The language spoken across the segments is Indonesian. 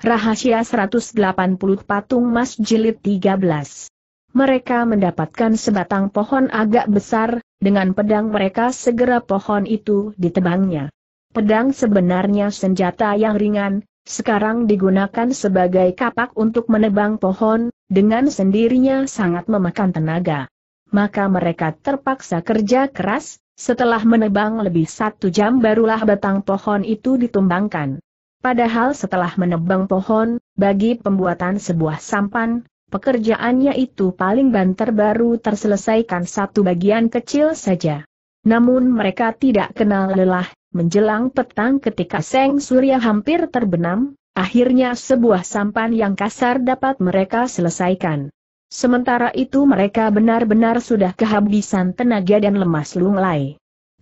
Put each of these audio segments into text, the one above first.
Rahasia 180 Patung Mas Jilid 13 Mereka mendapatkan sebatang pohon agak besar, dengan pedang mereka segera pohon itu ditebangnya. Pedang sebenarnya senjata yang ringan, sekarang digunakan sebagai kapak untuk menebang pohon, dengan sendirinya sangat memakan tenaga. Maka mereka terpaksa kerja keras, setelah menebang lebih satu jam barulah batang pohon itu ditumbangkan. Padahal setelah menebang pohon, bagi pembuatan sebuah sampan, pekerjaannya itu paling banter baru terselesaikan satu bagian kecil saja. Namun mereka tidak kenal lelah, menjelang petang ketika Seng Surya hampir terbenam, akhirnya sebuah sampan yang kasar dapat mereka selesaikan. Sementara itu mereka benar-benar sudah kehabisan tenaga dan lemas lunglai.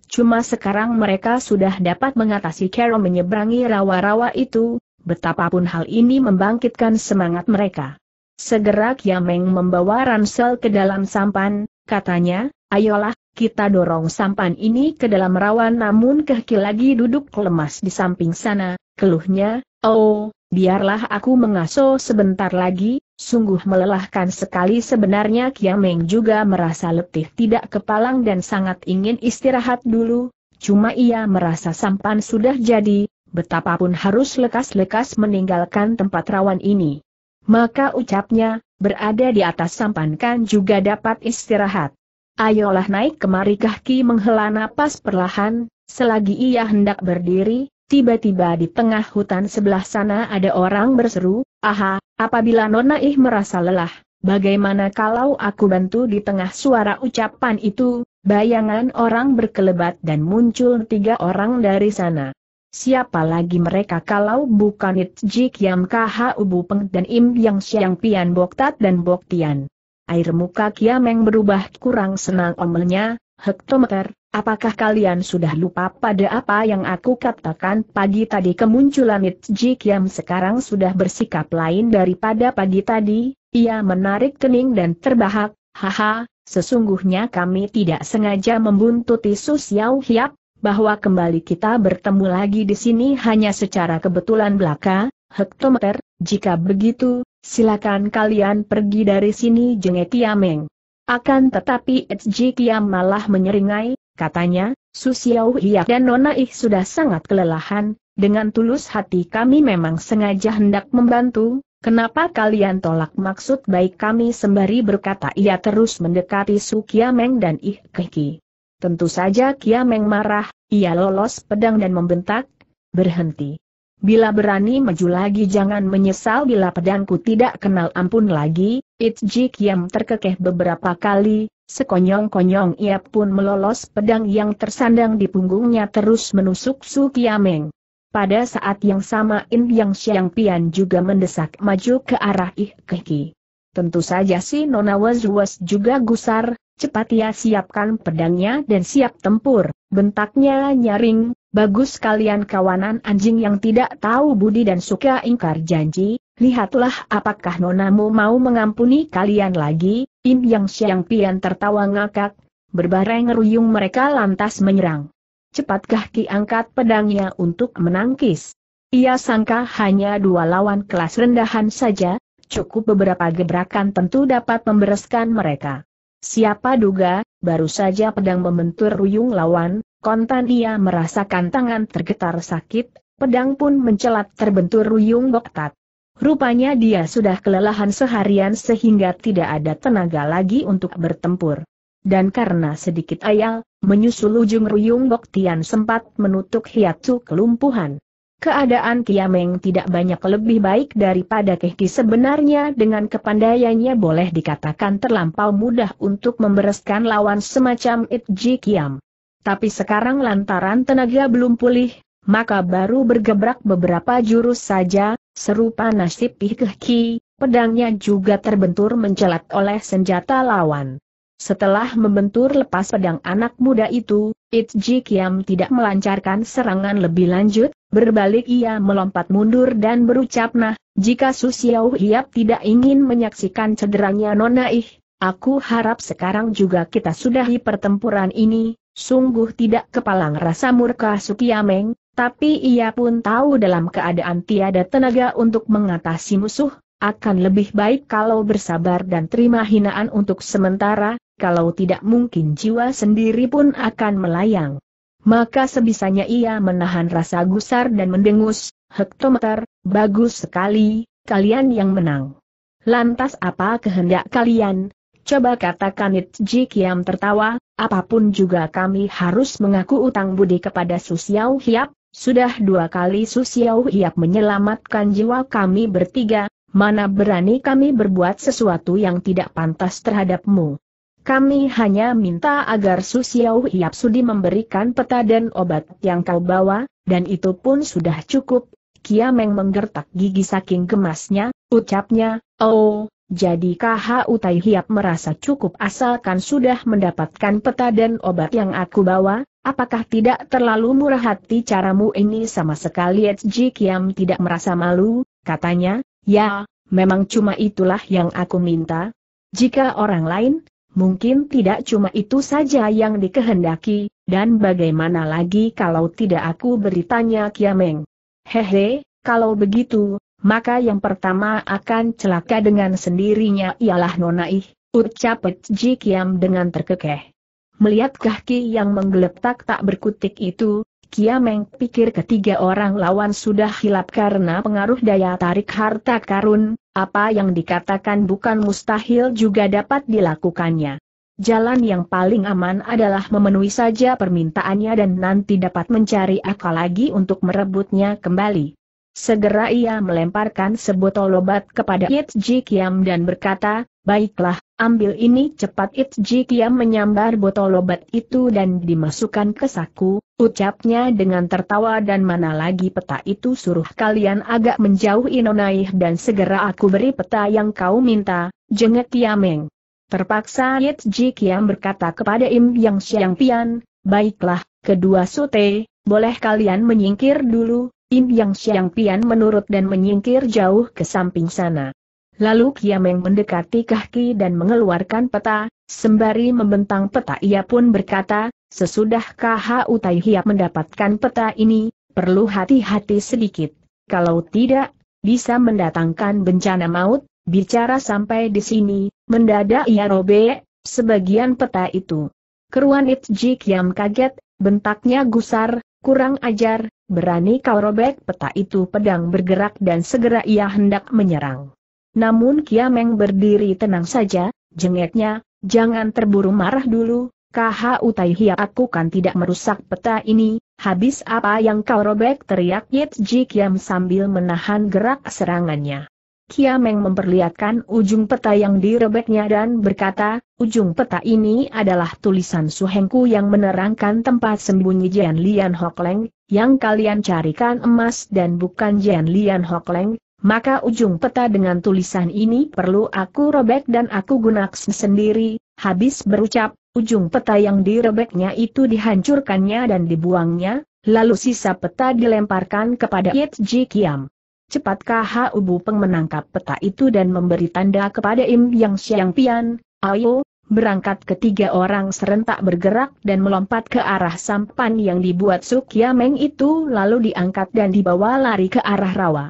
Cuma sekarang mereka sudah dapat mengatasi Kero menyeberangi rawa-rawa itu, betapapun hal ini membangkitkan semangat mereka. Segera Kiameng membawa ransel ke dalam sampan, katanya, ayolah, kita dorong sampan ini ke dalam rawa namun kehki lagi duduk lemas di samping sana, keluhnya, oh, biarlah aku mengaso sebentar lagi, Sungguh melelahkan sekali sebenarnya Kiameng juga merasa letih tidak kepalang dan sangat ingin istirahat dulu, cuma ia merasa sampan sudah jadi, betapapun harus lekas-lekas meninggalkan tempat rawan ini. Maka ucapnya, berada di atas sampan kan juga dapat istirahat. Ayolah naik kemari kaki menghela napas perlahan, selagi ia hendak berdiri, tiba-tiba di tengah hutan sebelah sana ada orang berseru, Aha, apabila Nona Ih merasa lelah, bagaimana kalau aku bantu di tengah suara ucapan itu, bayangan orang berkelebat dan muncul tiga orang dari sana. Siapa lagi mereka kalau bukan Itjik Yam Kha Ubu Peng dan Im Yang Siang Pian Boktat dan Boktian. Air muka Kiameng berubah kurang senang omelnya, Hektometer, apakah kalian sudah lupa pada apa yang aku katakan pagi tadi kemunculan Itji yang sekarang sudah bersikap lain daripada pagi tadi, ia menarik kening dan terbahak, haha, sesungguhnya kami tidak sengaja membuntuti Sus Yao Hiap, bahwa kembali kita bertemu lagi di sini hanya secara kebetulan belaka, Hektometer, jika begitu, silakan kalian pergi dari sini jengetiameng. Akan tetapi Ej Kiam malah menyeringai, katanya, Susiau Hiak dan Nona Ih sudah sangat kelelahan, dengan tulus hati kami memang sengaja hendak membantu, kenapa kalian tolak maksud baik kami sembari berkata ia terus mendekati Su Kiameng dan Ih Kiki. Tentu saja Kiameng marah, ia lolos pedang dan membentak, berhenti. Bila berani maju lagi jangan menyesal bila pedangku tidak kenal ampun lagi, Itji Kiam terkekeh beberapa kali, sekonyong-konyong ia pun melolos pedang yang tersandang di punggungnya terus menusuk Su Kiameng. Pada saat yang sama In Yang Xiang Pian juga mendesak maju ke arah Ih Keki. Tentu saja si Nona Was-Was juga gusar, cepat ia siapkan pedangnya dan siap tempur, bentaknya nyaring, Bagus kalian kawanan anjing yang tidak tahu budi dan suka ingkar janji, lihatlah apakah nonamu mau mengampuni kalian lagi, Im Yang Siang Pian tertawa ngakak, berbareng ruyung mereka lantas menyerang. Cepatkah Ki angkat pedangnya untuk menangkis? Ia sangka hanya dua lawan kelas rendahan saja, cukup beberapa gebrakan tentu dapat membereskan mereka. Siapa duga, baru saja pedang membentur ruyung lawan, Kontan ia merasakan tangan tergetar sakit, pedang pun mencelat terbentur ruyung boktat. Rupanya dia sudah kelelahan seharian sehingga tidak ada tenaga lagi untuk bertempur. Dan karena sedikit ayal, menyusul ujung ruyung boktian sempat menutup hiatu kelumpuhan. Keadaan Kiameng tidak banyak lebih baik daripada Kehki sebenarnya dengan kepandaiannya boleh dikatakan terlampau mudah untuk membereskan lawan semacam Itji Kiam. Tapi sekarang lantaran tenaga belum pulih, maka baru bergebrak beberapa jurus saja, serupa nasib Pihkehki, pedangnya juga terbentur mencelat oleh senjata lawan. Setelah membentur lepas pedang anak muda itu, Itji Kiam tidak melancarkan serangan lebih lanjut, berbalik ia melompat mundur dan berucap nah, jika Susiau Hiap tidak ingin menyaksikan cederanya Nona Ih, aku harap sekarang juga kita sudahi pertempuran ini, Sungguh tidak kepalang rasa murka Sukiameng, tapi ia pun tahu dalam keadaan tiada tenaga untuk mengatasi musuh, akan lebih baik kalau bersabar dan terima hinaan untuk sementara, kalau tidak mungkin jiwa sendiri pun akan melayang. Maka sebisanya ia menahan rasa gusar dan mendengus, hektometer, bagus sekali, kalian yang menang. Lantas apa kehendak kalian, Coba katakan Ji Kiam tertawa, apapun juga kami harus mengaku utang budi kepada Susiau Hiap, sudah dua kali Susiau Hiap menyelamatkan jiwa kami bertiga, mana berani kami berbuat sesuatu yang tidak pantas terhadapmu. Kami hanya minta agar Susiau Hiap sudi memberikan peta dan obat yang kau bawa, dan itu pun sudah cukup. Kiameng menggertak gigi saking gemasnya, ucapnya, oh, jadi KH Utai Hiap merasa cukup asalkan sudah mendapatkan peta dan obat yang aku bawa, apakah tidak terlalu murah hati caramu ini sama sekali Ji Kiam tidak merasa malu, katanya, ya, memang cuma itulah yang aku minta. Jika orang lain, mungkin tidak cuma itu saja yang dikehendaki, dan bagaimana lagi kalau tidak aku beritanya Kiameng. Hehe, kalau begitu, maka yang pertama akan celaka dengan sendirinya ialah Nonaih, ucap Ji Kiam dengan terkekeh. Melihat kaki yang menggeletak tak berkutik itu, Kiameng pikir ketiga orang lawan sudah hilap karena pengaruh daya tarik harta karun, apa yang dikatakan bukan mustahil juga dapat dilakukannya. Jalan yang paling aman adalah memenuhi saja permintaannya dan nanti dapat mencari akal lagi untuk merebutnya kembali. Segera ia melemparkan sebotol obat kepada It Ji Kiam dan berkata, Baiklah, ambil ini cepat It Ji Kiam menyambar botol obat itu dan dimasukkan ke saku, ucapnya dengan tertawa dan mana lagi peta itu suruh kalian agak menjauh Inonaih dan segera aku beri peta yang kau minta, jengek Yameng. Terpaksa Yit Ji Kiam berkata kepada Im Yang Siang Pian, Baiklah, kedua sute, boleh kalian menyingkir dulu, Im Yang Xiang Pian menurut dan menyingkir jauh ke samping sana. Lalu Kiameng mendekati kaki dan mengeluarkan peta, sembari membentang peta ia pun berkata, sesudah KH Utai Hiap mendapatkan peta ini, perlu hati-hati sedikit, kalau tidak, bisa mendatangkan bencana maut, bicara sampai di sini, mendadak ia robek, sebagian peta itu. Keruan Itji Kiam kaget, bentaknya gusar, Kurang ajar, berani kau robek peta itu pedang bergerak dan segera ia hendak menyerang. Namun Kiameng berdiri tenang saja, jengeknya, jangan terburu marah dulu, KHU Taihia aku kan tidak merusak peta ini, habis apa yang kau robek teriak Yit Ji Kiam sambil menahan gerak serangannya. Kiameng memperlihatkan ujung peta yang direbeknya dan berkata, ujung peta ini adalah tulisan Suhengku yang menerangkan tempat sembunyi Jian Lian Hokleng, yang kalian carikan emas dan bukan Jian Lian Hokleng, maka ujung peta dengan tulisan ini perlu aku robek dan aku gunakan sendiri, habis berucap, ujung peta yang direbeknya itu dihancurkannya dan dibuangnya, lalu sisa peta dilemparkan kepada Yit Ji Kiam. Cepatkah Ubu Peng menangkap peta itu dan memberi tanda kepada Im Yang siang Pian, ayo, berangkat ketiga orang serentak bergerak dan melompat ke arah sampan yang dibuat Sukya Meng itu lalu diangkat dan dibawa lari ke arah rawa.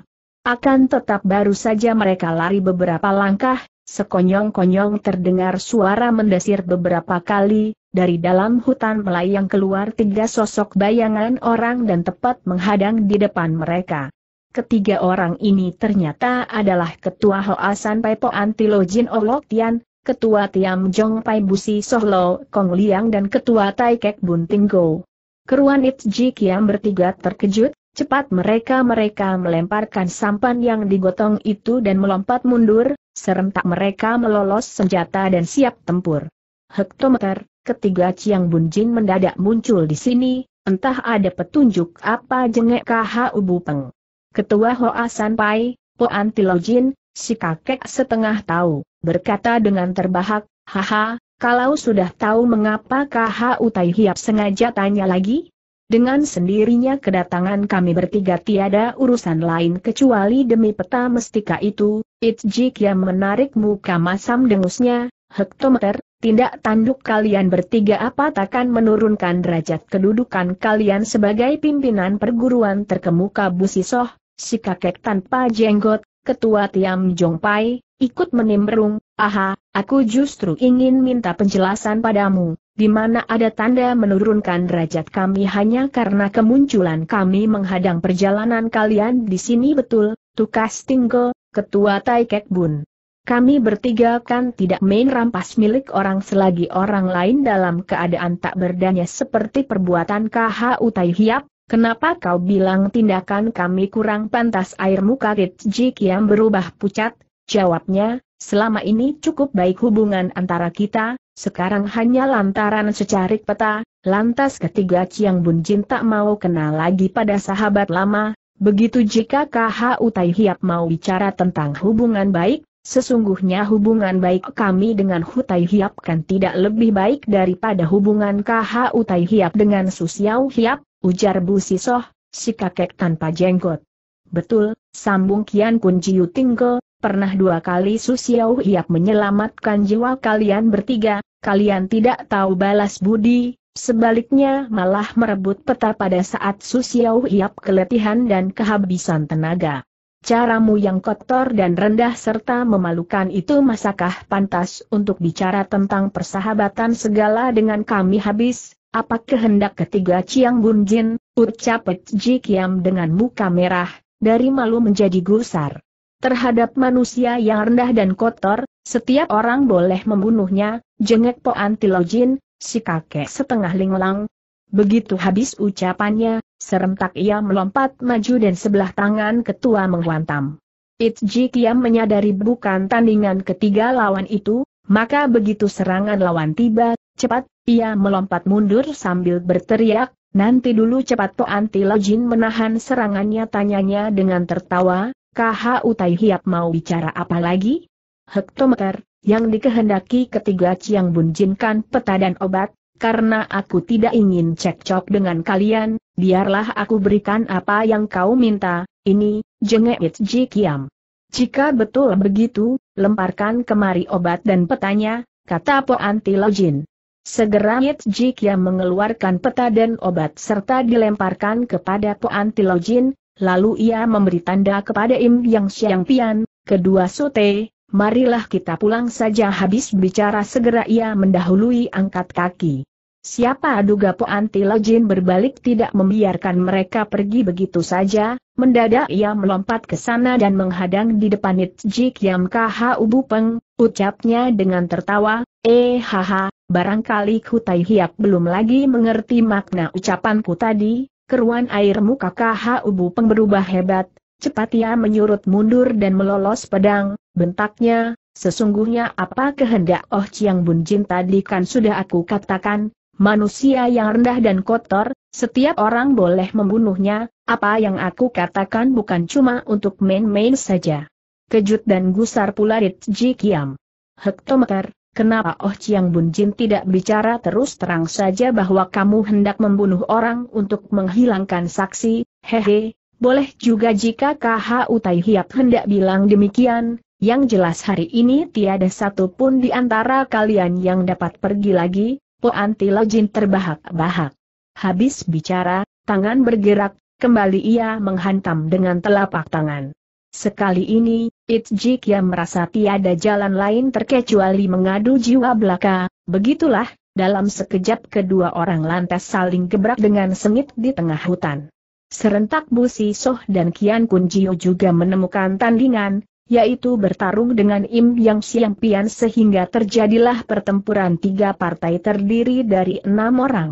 Akan tetap baru saja mereka lari beberapa langkah, sekonyong-konyong terdengar suara mendesir beberapa kali, dari dalam hutan melayang keluar tiga sosok bayangan orang dan tepat menghadang di depan mereka. Ketiga orang ini ternyata adalah Ketua Hoasan Paipo Antilo Jin Olok oh Tian, Ketua Tiam Jong Pai Busi Sohlo Kong Liang dan Ketua Taikek Bunting Go. Keruan Itji Kiam bertiga terkejut, cepat mereka-mereka melemparkan sampan yang digotong itu dan melompat mundur, serentak mereka melolos senjata dan siap tempur. Hektometer, ketiga Ciang Bun Jin mendadak muncul di sini, entah ada petunjuk apa jengek KH Ubu Peng. Ketua Hoa Sanpai, Poan Tilojin, si kakek setengah tahu, berkata dengan terbahak, haha, kalau sudah tahu mengapa KH Utai Hiap sengaja tanya lagi? Dengan sendirinya kedatangan kami bertiga tiada urusan lain kecuali demi peta mestika itu, Itjik yang menarik muka masam dengusnya, hektometer, tindak tanduk kalian bertiga apa takkan menurunkan derajat kedudukan kalian sebagai pimpinan perguruan terkemuka Busisoh, si kakek tanpa jenggot, ketua Tiam Jongpai, ikut menimbrung, aha, aku justru ingin minta penjelasan padamu, di mana ada tanda menurunkan derajat kami hanya karena kemunculan kami menghadang perjalanan kalian di sini betul, tukas tinggal, ketua Taikek Bun. Kami bertiga kan tidak main rampas milik orang selagi orang lain dalam keadaan tak berdaya seperti perbuatan KH Utai Hiap, Kenapa kau bilang tindakan kami kurang pantas air muka Ritjik yang berubah pucat? Jawabnya, selama ini cukup baik hubungan antara kita, sekarang hanya lantaran secarik peta, lantas ketiga Ciang Bun Jin tak mau kenal lagi pada sahabat lama, begitu jika KH Utai Hiap mau bicara tentang hubungan baik, Sesungguhnya hubungan baik kami dengan Hutai Hiap kan tidak lebih baik daripada hubungan KH Hutai Hiap dengan Susiau Hiap, ujar Bu Sisoh, si kakek tanpa jenggot. Betul, sambung Kian Kun Jiu Tingke, pernah dua kali Susiau Hiap menyelamatkan jiwa kalian bertiga, kalian tidak tahu balas budi, sebaliknya malah merebut peta pada saat Susiau Hiap keletihan dan kehabisan tenaga. Caramu yang kotor dan rendah serta memalukan itu masakah pantas untuk bicara tentang persahabatan segala dengan kami habis? Apa kehendak ketiga Ciang Bun Jin? Ucap Ji Kiam dengan muka merah, dari malu menjadi gusar. Terhadap manusia yang rendah dan kotor, setiap orang boleh membunuhnya, jengek Antilo Tilojin, si kakek setengah linglang, Begitu habis ucapannya, serentak ia melompat maju dan sebelah tangan ketua menghantam. Itji Kiam menyadari bukan tandingan ketiga lawan itu, maka begitu serangan lawan tiba, cepat, ia melompat mundur sambil berteriak, nanti dulu cepat Anti Lojin menahan serangannya tanyanya dengan tertawa, KH Utai Hiap mau bicara apa lagi? Hektometer, yang dikehendaki ketiga Ciang Bunjinkan peta dan obat, karena aku tidak ingin cekcok dengan kalian, biarlah aku berikan apa yang kau minta, ini, jengeit Kiam. Jika betul begitu, lemparkan kemari obat dan petanya, kata Anti Lojin. Segera Yit Kiam mengeluarkan peta dan obat serta dilemparkan kepada Anti Lojin, lalu ia memberi tanda kepada Im Yang Siang Pian, kedua Sute, marilah kita pulang saja habis bicara segera ia mendahului angkat kaki. Siapa duga antila Jin berbalik tidak membiarkan mereka pergi begitu saja, mendadak ia melompat ke sana dan menghadang di depan Itjik Yam Kha Peng, ucapnya dengan tertawa, eh haha, barangkali Kutai Hiap belum lagi mengerti makna ucapanku tadi, keruan air muka Kha Peng berubah hebat, cepat ia menyurut mundur dan melolos pedang, bentaknya, Sesungguhnya apa kehendak Oh Chiang Bun Jin tadi kan sudah aku katakan, manusia yang rendah dan kotor, setiap orang boleh membunuhnya, apa yang aku katakan bukan cuma untuk main-main saja. Kejut dan gusar pula Rit Ji Kiam. Hektometer, kenapa Oh Chiang Bun Jin tidak bicara terus terang saja bahwa kamu hendak membunuh orang untuk menghilangkan saksi, hehe, boleh juga jika KHU Tai Hiap hendak bilang demikian, yang jelas hari ini tiada satupun di antara kalian yang dapat pergi lagi, Anti Lojin terbahak-bahak. Habis bicara, tangan bergerak, kembali ia menghantam dengan telapak tangan. Sekali ini, Itjik yang merasa tiada jalan lain terkecuali mengadu jiwa belaka, begitulah, dalam sekejap kedua orang lantas saling gebrak dengan sengit di tengah hutan. Serentak Bu Soh dan Kian Kun Jio juga menemukan tandingan, yaitu bertarung dengan Im Yang Siang Pian sehingga terjadilah pertempuran tiga partai terdiri dari enam orang.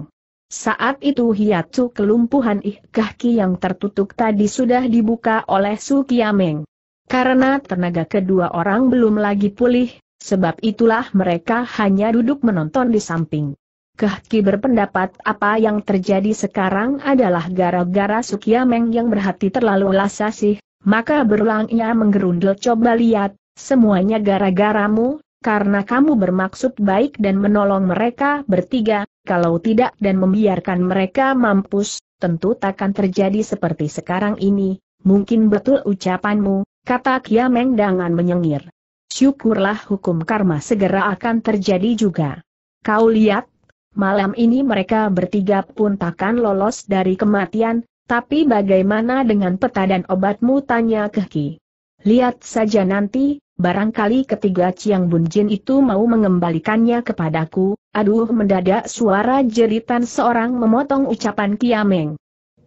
Saat itu hiatsu kelumpuhan Ikahki yang tertutup tadi sudah dibuka oleh Su Kiameng. Karena tenaga kedua orang belum lagi pulih, sebab itulah mereka hanya duduk menonton di samping. Kahki berpendapat apa yang terjadi sekarang adalah gara-gara Sukiameng yang berhati terlalu sih. Maka berlangnya menggerundel coba lihat, semuanya gara-garamu, karena kamu bermaksud baik dan menolong mereka bertiga, kalau tidak dan membiarkan mereka mampus, tentu takkan terjadi seperti sekarang ini, mungkin betul ucapanmu, kata Kiameng dengan menyengir. Syukurlah hukum karma segera akan terjadi juga. Kau lihat, malam ini mereka bertiga pun takkan lolos dari kematian, tapi bagaimana dengan peta dan obatmu tanya Kehki. Lihat saja nanti, barangkali ketiga Ciang Bunjin itu mau mengembalikannya kepadaku, aduh mendadak suara jeritan seorang memotong ucapan Kiameng.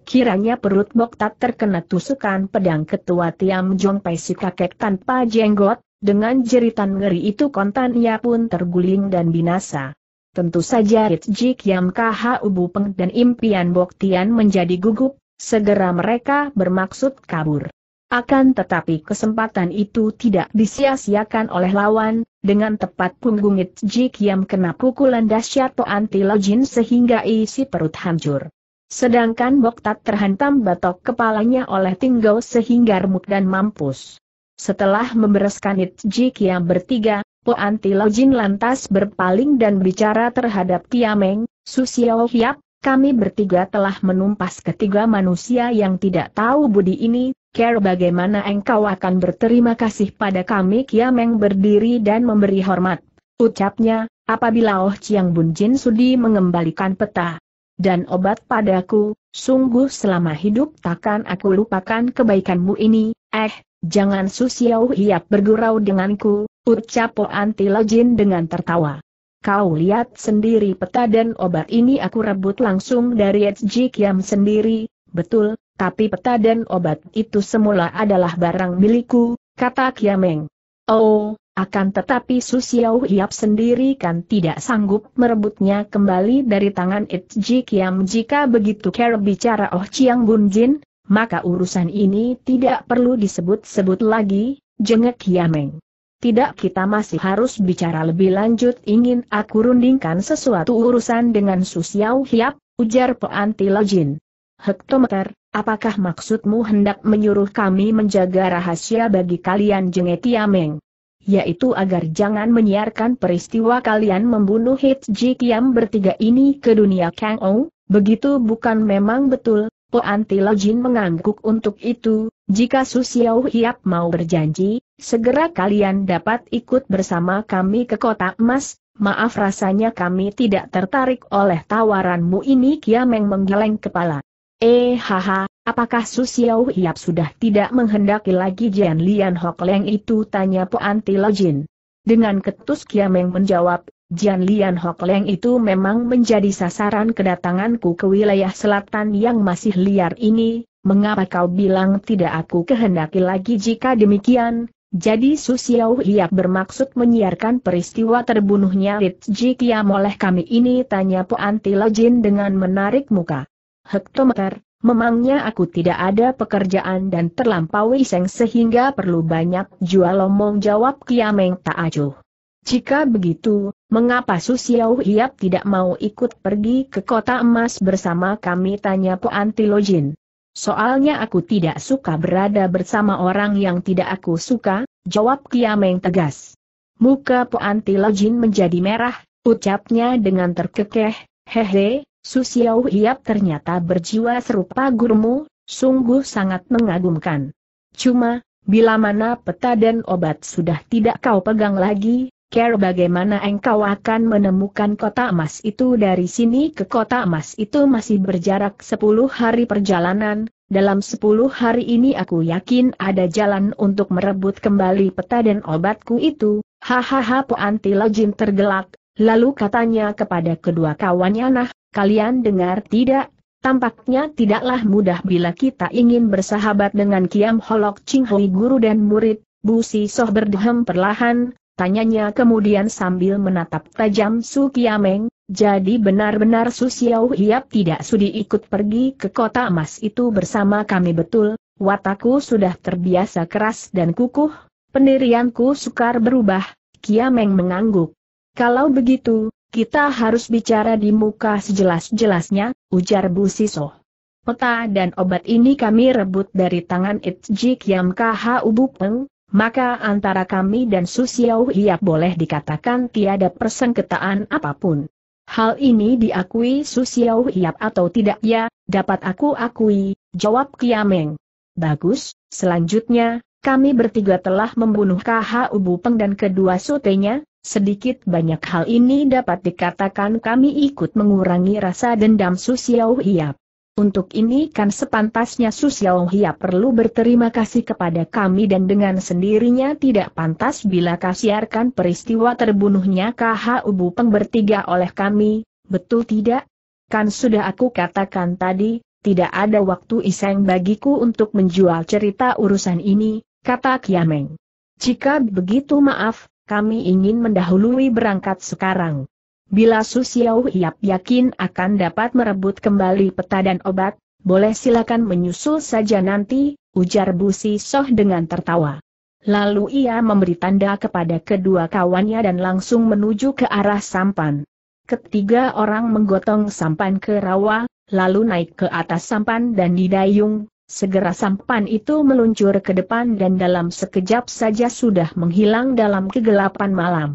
Kiranya perut Bok tak terkena tusukan pedang ketua Tiam Jongpai si kakek tanpa jenggot, dengan jeritan ngeri itu kontan ia pun terguling dan binasa. Tentu saja Ritjik yam Kaha Ubu Peng dan impian Bok Tian menjadi gugup, segera mereka bermaksud kabur. Akan tetapi kesempatan itu tidak disia-siakan oleh lawan, dengan tepat punggung Itji Kiam kena pukulan dahsyat Toanti Lojin sehingga isi perut hancur. Sedangkan Boktat terhantam batok kepalanya oleh Tinggau sehingga remuk dan mampus. Setelah membereskan Itji Kiam bertiga, Poanti Lojin lantas berpaling dan bicara terhadap Tiameng, Susiao Hiap, kami bertiga telah menumpas ketiga manusia yang tidak tahu budi ini, care bagaimana engkau akan berterima kasih pada kami Kiameng berdiri dan memberi hormat. Ucapnya, apabila Oh Chiang Bun Jin sudi mengembalikan peta dan obat padaku, sungguh selama hidup takkan aku lupakan kebaikanmu ini, eh, jangan susiau hiap bergurau denganku, ucap Po Jin dengan tertawa. Kau lihat sendiri peta dan obat ini aku rebut langsung dari Ji Kiam sendiri, betul, tapi peta dan obat itu semula adalah barang milikku, kata Kiameng. Oh, akan tetapi Su Xiao Hiap sendiri kan tidak sanggup merebutnya kembali dari tangan Ji Kiam jika begitu Care bicara Oh Chiang Bun Jin, maka urusan ini tidak perlu disebut-sebut lagi, jengek Kiameng. Tidak kita masih harus bicara lebih lanjut ingin aku rundingkan sesuatu urusan dengan Susiau Hiap, ujar Peanti Lojin. Hektometer, apakah maksudmu hendak menyuruh kami menjaga rahasia bagi kalian jenge Tiameng? Yaitu agar jangan menyiarkan peristiwa kalian membunuh Hitji Kiam bertiga ini ke dunia Kang Ou, begitu bukan memang betul, Poanti Lojin mengangguk untuk itu, jika Susiau Hiap mau berjanji, Segera kalian dapat ikut bersama kami ke kota emas, maaf rasanya kami tidak tertarik oleh tawaranmu ini Kiameng menggeleng kepala. Eh haha, apakah Su Xiao Hiap sudah tidak menghendaki lagi Jian Lian Hok Leng itu tanya Lo Jin. Dengan ketus Kiameng menjawab, Jian Lian Hok Leng itu memang menjadi sasaran kedatanganku ke wilayah selatan yang masih liar ini, mengapa kau bilang tidak aku kehendaki lagi jika demikian, jadi Xiao Hiap bermaksud menyiarkan peristiwa terbunuhnya Ji Kiam oleh kami ini tanya Poanti Jin dengan menarik muka. Hektometer, memangnya aku tidak ada pekerjaan dan terlampaui iseng sehingga perlu banyak jual omong jawab Kiameng tak acuh. Jika begitu, mengapa Xiao Hiap tidak mau ikut pergi ke kota emas bersama kami tanya Poanti Jin. Soalnya aku tidak suka berada bersama orang yang tidak aku suka, jawab Kiameng tegas. Muka Poanti Lojin menjadi merah, ucapnya dengan terkekeh, hehe, Susiau Hiap ternyata berjiwa serupa gurumu, sungguh sangat mengagumkan. Cuma, bila mana peta dan obat sudah tidak kau pegang lagi, Care bagaimana engkau akan menemukan kota emas itu dari sini ke kota emas itu masih berjarak 10 hari perjalanan, dalam sepuluh hari ini aku yakin ada jalan untuk merebut kembali peta dan obatku itu, hahaha Poanti Lojin tergelak, lalu katanya kepada kedua kawannya nah, kalian dengar tidak? Tampaknya tidaklah mudah bila kita ingin bersahabat dengan Kiam Holok Ching Hui guru dan murid, Bu Si Soh berdehem perlahan, Tanyanya kemudian sambil menatap tajam Su Kiameng, jadi benar-benar Su Xiao Hiap tidak sudi ikut pergi ke kota emas itu bersama kami betul, wataku sudah terbiasa keras dan kukuh, pendirianku sukar berubah, Kiameng mengangguk. Kalau begitu, kita harus bicara di muka sejelas-jelasnya, ujar Bu Siso. Peta dan obat ini kami rebut dari tangan Itji Kiam Kha Ubupeng, maka antara kami dan Susiau Hiap boleh dikatakan tiada persengketaan apapun. Hal ini diakui Susiau Hiap atau tidak ya, dapat aku akui, jawab Kiameng. Bagus, selanjutnya, kami bertiga telah membunuh KH Ubupeng dan kedua sutenya, sedikit banyak hal ini dapat dikatakan kami ikut mengurangi rasa dendam Susiau Hiap. Untuk ini kan sepantasnya Susiao Hia perlu berterima kasih kepada kami dan dengan sendirinya tidak pantas bila kasiarkan peristiwa terbunuhnya KH Ubu Peng bertiga oleh kami, betul tidak? Kan sudah aku katakan tadi, tidak ada waktu iseng bagiku untuk menjual cerita urusan ini, kata Kiameng. Jika begitu maaf, kami ingin mendahului berangkat sekarang. Bila Su Hiap yakin akan dapat merebut kembali peta dan obat, boleh silakan menyusul saja nanti, ujar Busi Soh dengan tertawa. Lalu ia memberi tanda kepada kedua kawannya dan langsung menuju ke arah sampan. Ketiga orang menggotong sampan ke rawa, lalu naik ke atas sampan dan didayung, segera sampan itu meluncur ke depan dan dalam sekejap saja sudah menghilang dalam kegelapan malam.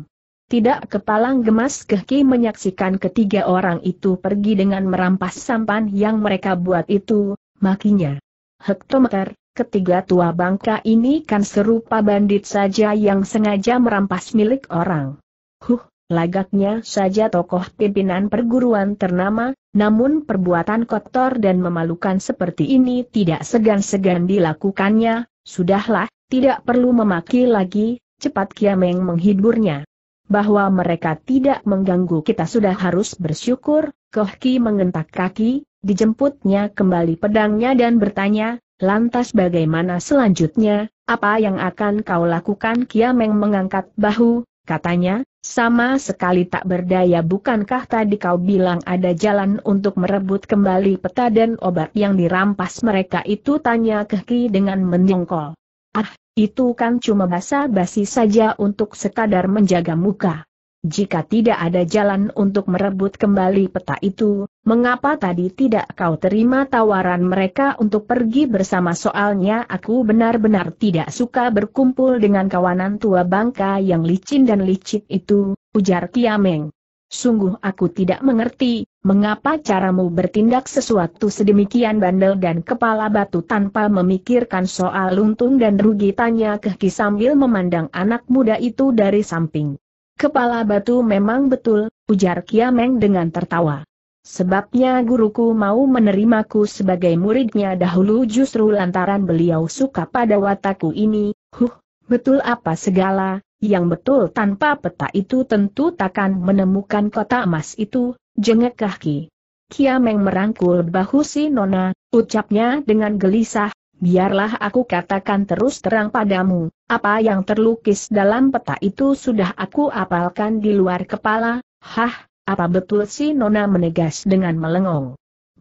Tidak kepalang gemas Kehki menyaksikan ketiga orang itu pergi dengan merampas sampan yang mereka buat itu, makinya. Hektometer, ketiga tua bangka ini kan serupa bandit saja yang sengaja merampas milik orang. Huh, lagaknya saja tokoh pimpinan perguruan ternama, namun perbuatan kotor dan memalukan seperti ini tidak segan-segan dilakukannya, sudahlah, tidak perlu memaki lagi, cepat Kiameng menghiburnya bahwa mereka tidak mengganggu kita sudah harus bersyukur, Kohki mengentak kaki, dijemputnya kembali pedangnya dan bertanya, lantas bagaimana selanjutnya, apa yang akan kau lakukan Kiameng mengangkat bahu, katanya, sama sekali tak berdaya bukankah tadi kau bilang ada jalan untuk merebut kembali peta dan obat yang dirampas mereka itu tanya Kohki dengan menyongkol. Ah, itu kan cuma basa basi saja untuk sekadar menjaga muka. Jika tidak ada jalan untuk merebut kembali peta itu, mengapa tadi tidak kau terima tawaran mereka untuk pergi bersama soalnya aku benar-benar tidak suka berkumpul dengan kawanan tua bangka yang licin dan licik itu, ujar Kiameng. Sungguh aku tidak mengerti, mengapa caramu bertindak sesuatu sedemikian bandel dan kepala batu tanpa memikirkan soal untung dan rugi tanya Kehki sambil memandang anak muda itu dari samping. Kepala batu memang betul, ujar Kiameng dengan tertawa. Sebabnya guruku mau menerimaku sebagai muridnya dahulu justru lantaran beliau suka pada wataku ini, huh, betul apa segala, yang betul tanpa peta itu tentu takkan menemukan kota emas itu, jengek kaki. Kiameng merangkul bahu si Nona, ucapnya dengan gelisah, biarlah aku katakan terus terang padamu, apa yang terlukis dalam peta itu sudah aku apalkan di luar kepala, hah, apa betul si Nona menegas dengan melengong.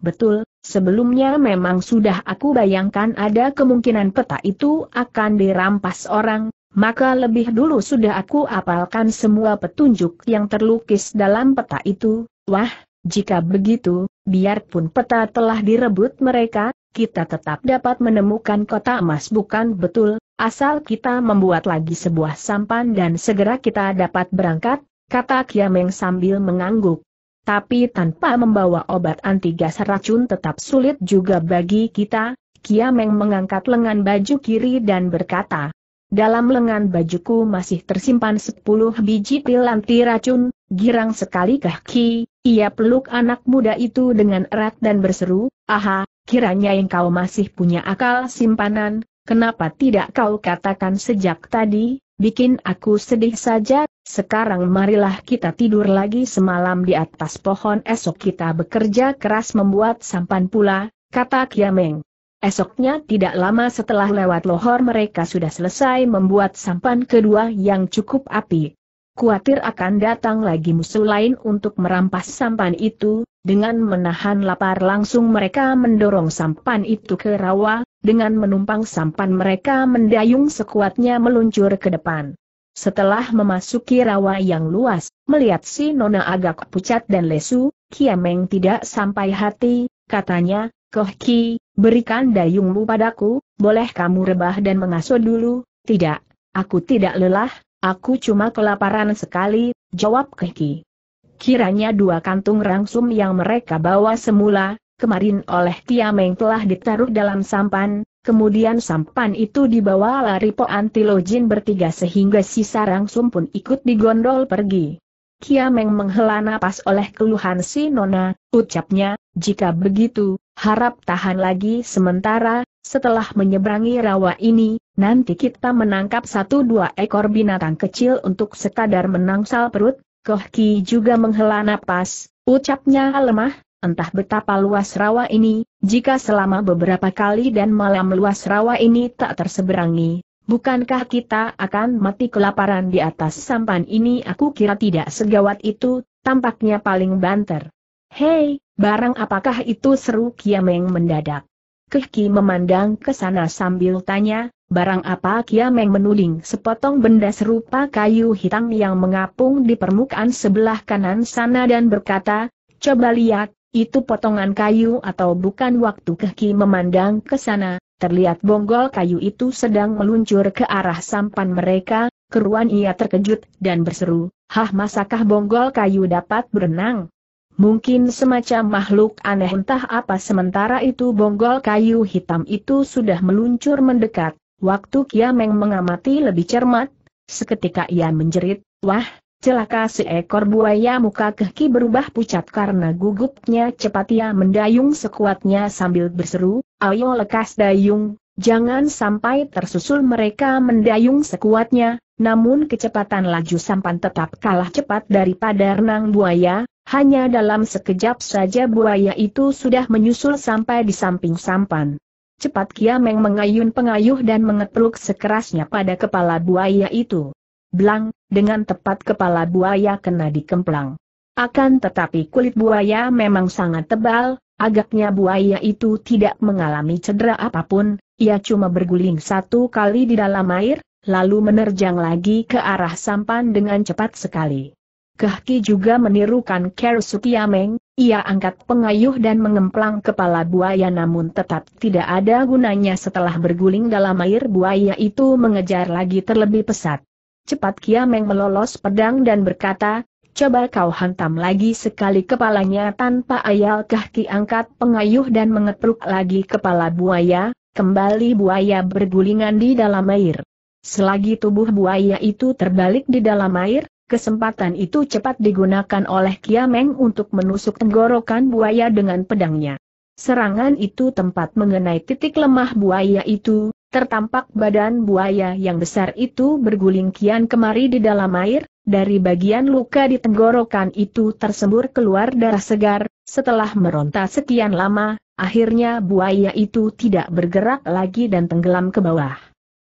Betul, sebelumnya memang sudah aku bayangkan ada kemungkinan peta itu akan dirampas orang, maka lebih dulu sudah aku apalkan semua petunjuk yang terlukis dalam peta itu, wah, jika begitu, biarpun peta telah direbut mereka, kita tetap dapat menemukan kota emas bukan betul, asal kita membuat lagi sebuah sampan dan segera kita dapat berangkat, kata Kiameng sambil mengangguk. Tapi tanpa membawa obat anti gas racun tetap sulit juga bagi kita, Kiameng mengangkat lengan baju kiri dan berkata, dalam lengan bajuku masih tersimpan sepuluh biji pil anti racun, girang sekali kaki, ia peluk anak muda itu dengan erat dan berseru, Aha, kiranya engkau masih punya akal simpanan, kenapa tidak kau katakan sejak tadi, bikin aku sedih saja, sekarang marilah kita tidur lagi semalam di atas pohon esok kita bekerja keras membuat sampan pula, kata Kiameng. Esoknya tidak lama setelah lewat lohor mereka sudah selesai membuat sampan kedua yang cukup api. Kuatir akan datang lagi musuh lain untuk merampas sampan itu, dengan menahan lapar langsung mereka mendorong sampan itu ke rawa, dengan menumpang sampan mereka mendayung sekuatnya meluncur ke depan. Setelah memasuki rawa yang luas, melihat si Nona agak pucat dan lesu, Kiameng tidak sampai hati, katanya, Kohki, berikan dayungmu padaku, boleh kamu rebah dan mengasuh dulu, tidak, aku tidak lelah, aku cuma kelaparan sekali, jawab Kohki. Kiranya dua kantung rangsum yang mereka bawa semula, kemarin oleh Tiameng telah ditaruh dalam sampan, kemudian sampan itu dibawa lari Po Antilojin bertiga sehingga sisa rangsum pun ikut digondol pergi. Kiameng menghela napas oleh keluhan si Nona, ucapnya, jika begitu, harap tahan lagi sementara, setelah menyeberangi rawa ini, nanti kita menangkap satu dua ekor binatang kecil untuk sekadar menangsal perut, Ki juga menghela napas, ucapnya lemah, entah betapa luas rawa ini, jika selama beberapa kali dan malam luas rawa ini tak terseberangi, Bukankah kita akan mati kelaparan di atas sampan ini aku kira tidak segawat itu, tampaknya paling banter. Hei, barang apakah itu seru Kiameng mendadak? Kehki memandang ke sana sambil tanya, barang apa Kiameng menuding sepotong benda serupa kayu hitam yang mengapung di permukaan sebelah kanan sana dan berkata, coba lihat, itu potongan kayu atau bukan waktu keki memandang ke sana, terlihat bonggol kayu itu sedang meluncur ke arah sampan mereka, keruan ia terkejut dan berseru, Hah masakah bonggol kayu dapat berenang? Mungkin semacam makhluk aneh entah apa sementara itu bonggol kayu hitam itu sudah meluncur mendekat. Waktu Kiameng mengamati lebih cermat, seketika ia menjerit, wah, Celaka seekor buaya muka keki berubah pucat karena gugupnya cepat ia mendayung sekuatnya sambil berseru, ayo lekas dayung, jangan sampai tersusul mereka mendayung sekuatnya, namun kecepatan laju sampan tetap kalah cepat daripada renang buaya, hanya dalam sekejap saja buaya itu sudah menyusul sampai di samping sampan. Cepat Kiameng mengayun pengayuh dan mengepluk sekerasnya pada kepala buaya itu blang, dengan tepat kepala buaya kena dikemplang. Akan tetapi kulit buaya memang sangat tebal, agaknya buaya itu tidak mengalami cedera apapun, ia cuma berguling satu kali di dalam air, lalu menerjang lagi ke arah sampan dengan cepat sekali. Kehki juga menirukan Sukiameng, ia angkat pengayuh dan mengemplang kepala buaya namun tetap tidak ada gunanya setelah berguling dalam air buaya itu mengejar lagi terlebih pesat. Cepat Kia Meng melolos pedang dan berkata, coba kau hantam lagi sekali kepalanya tanpa ayal kaki angkat pengayuh dan mengetruk lagi kepala buaya, kembali buaya bergulingan di dalam air. Selagi tubuh buaya itu terbalik di dalam air, kesempatan itu cepat digunakan oleh Kiameng untuk menusuk tenggorokan buaya dengan pedangnya. Serangan itu tempat mengenai titik lemah buaya itu, tertampak badan buaya yang besar itu berguling kian kemari di dalam air, dari bagian luka di tenggorokan itu tersembur keluar darah segar, setelah meronta sekian lama, akhirnya buaya itu tidak bergerak lagi dan tenggelam ke bawah.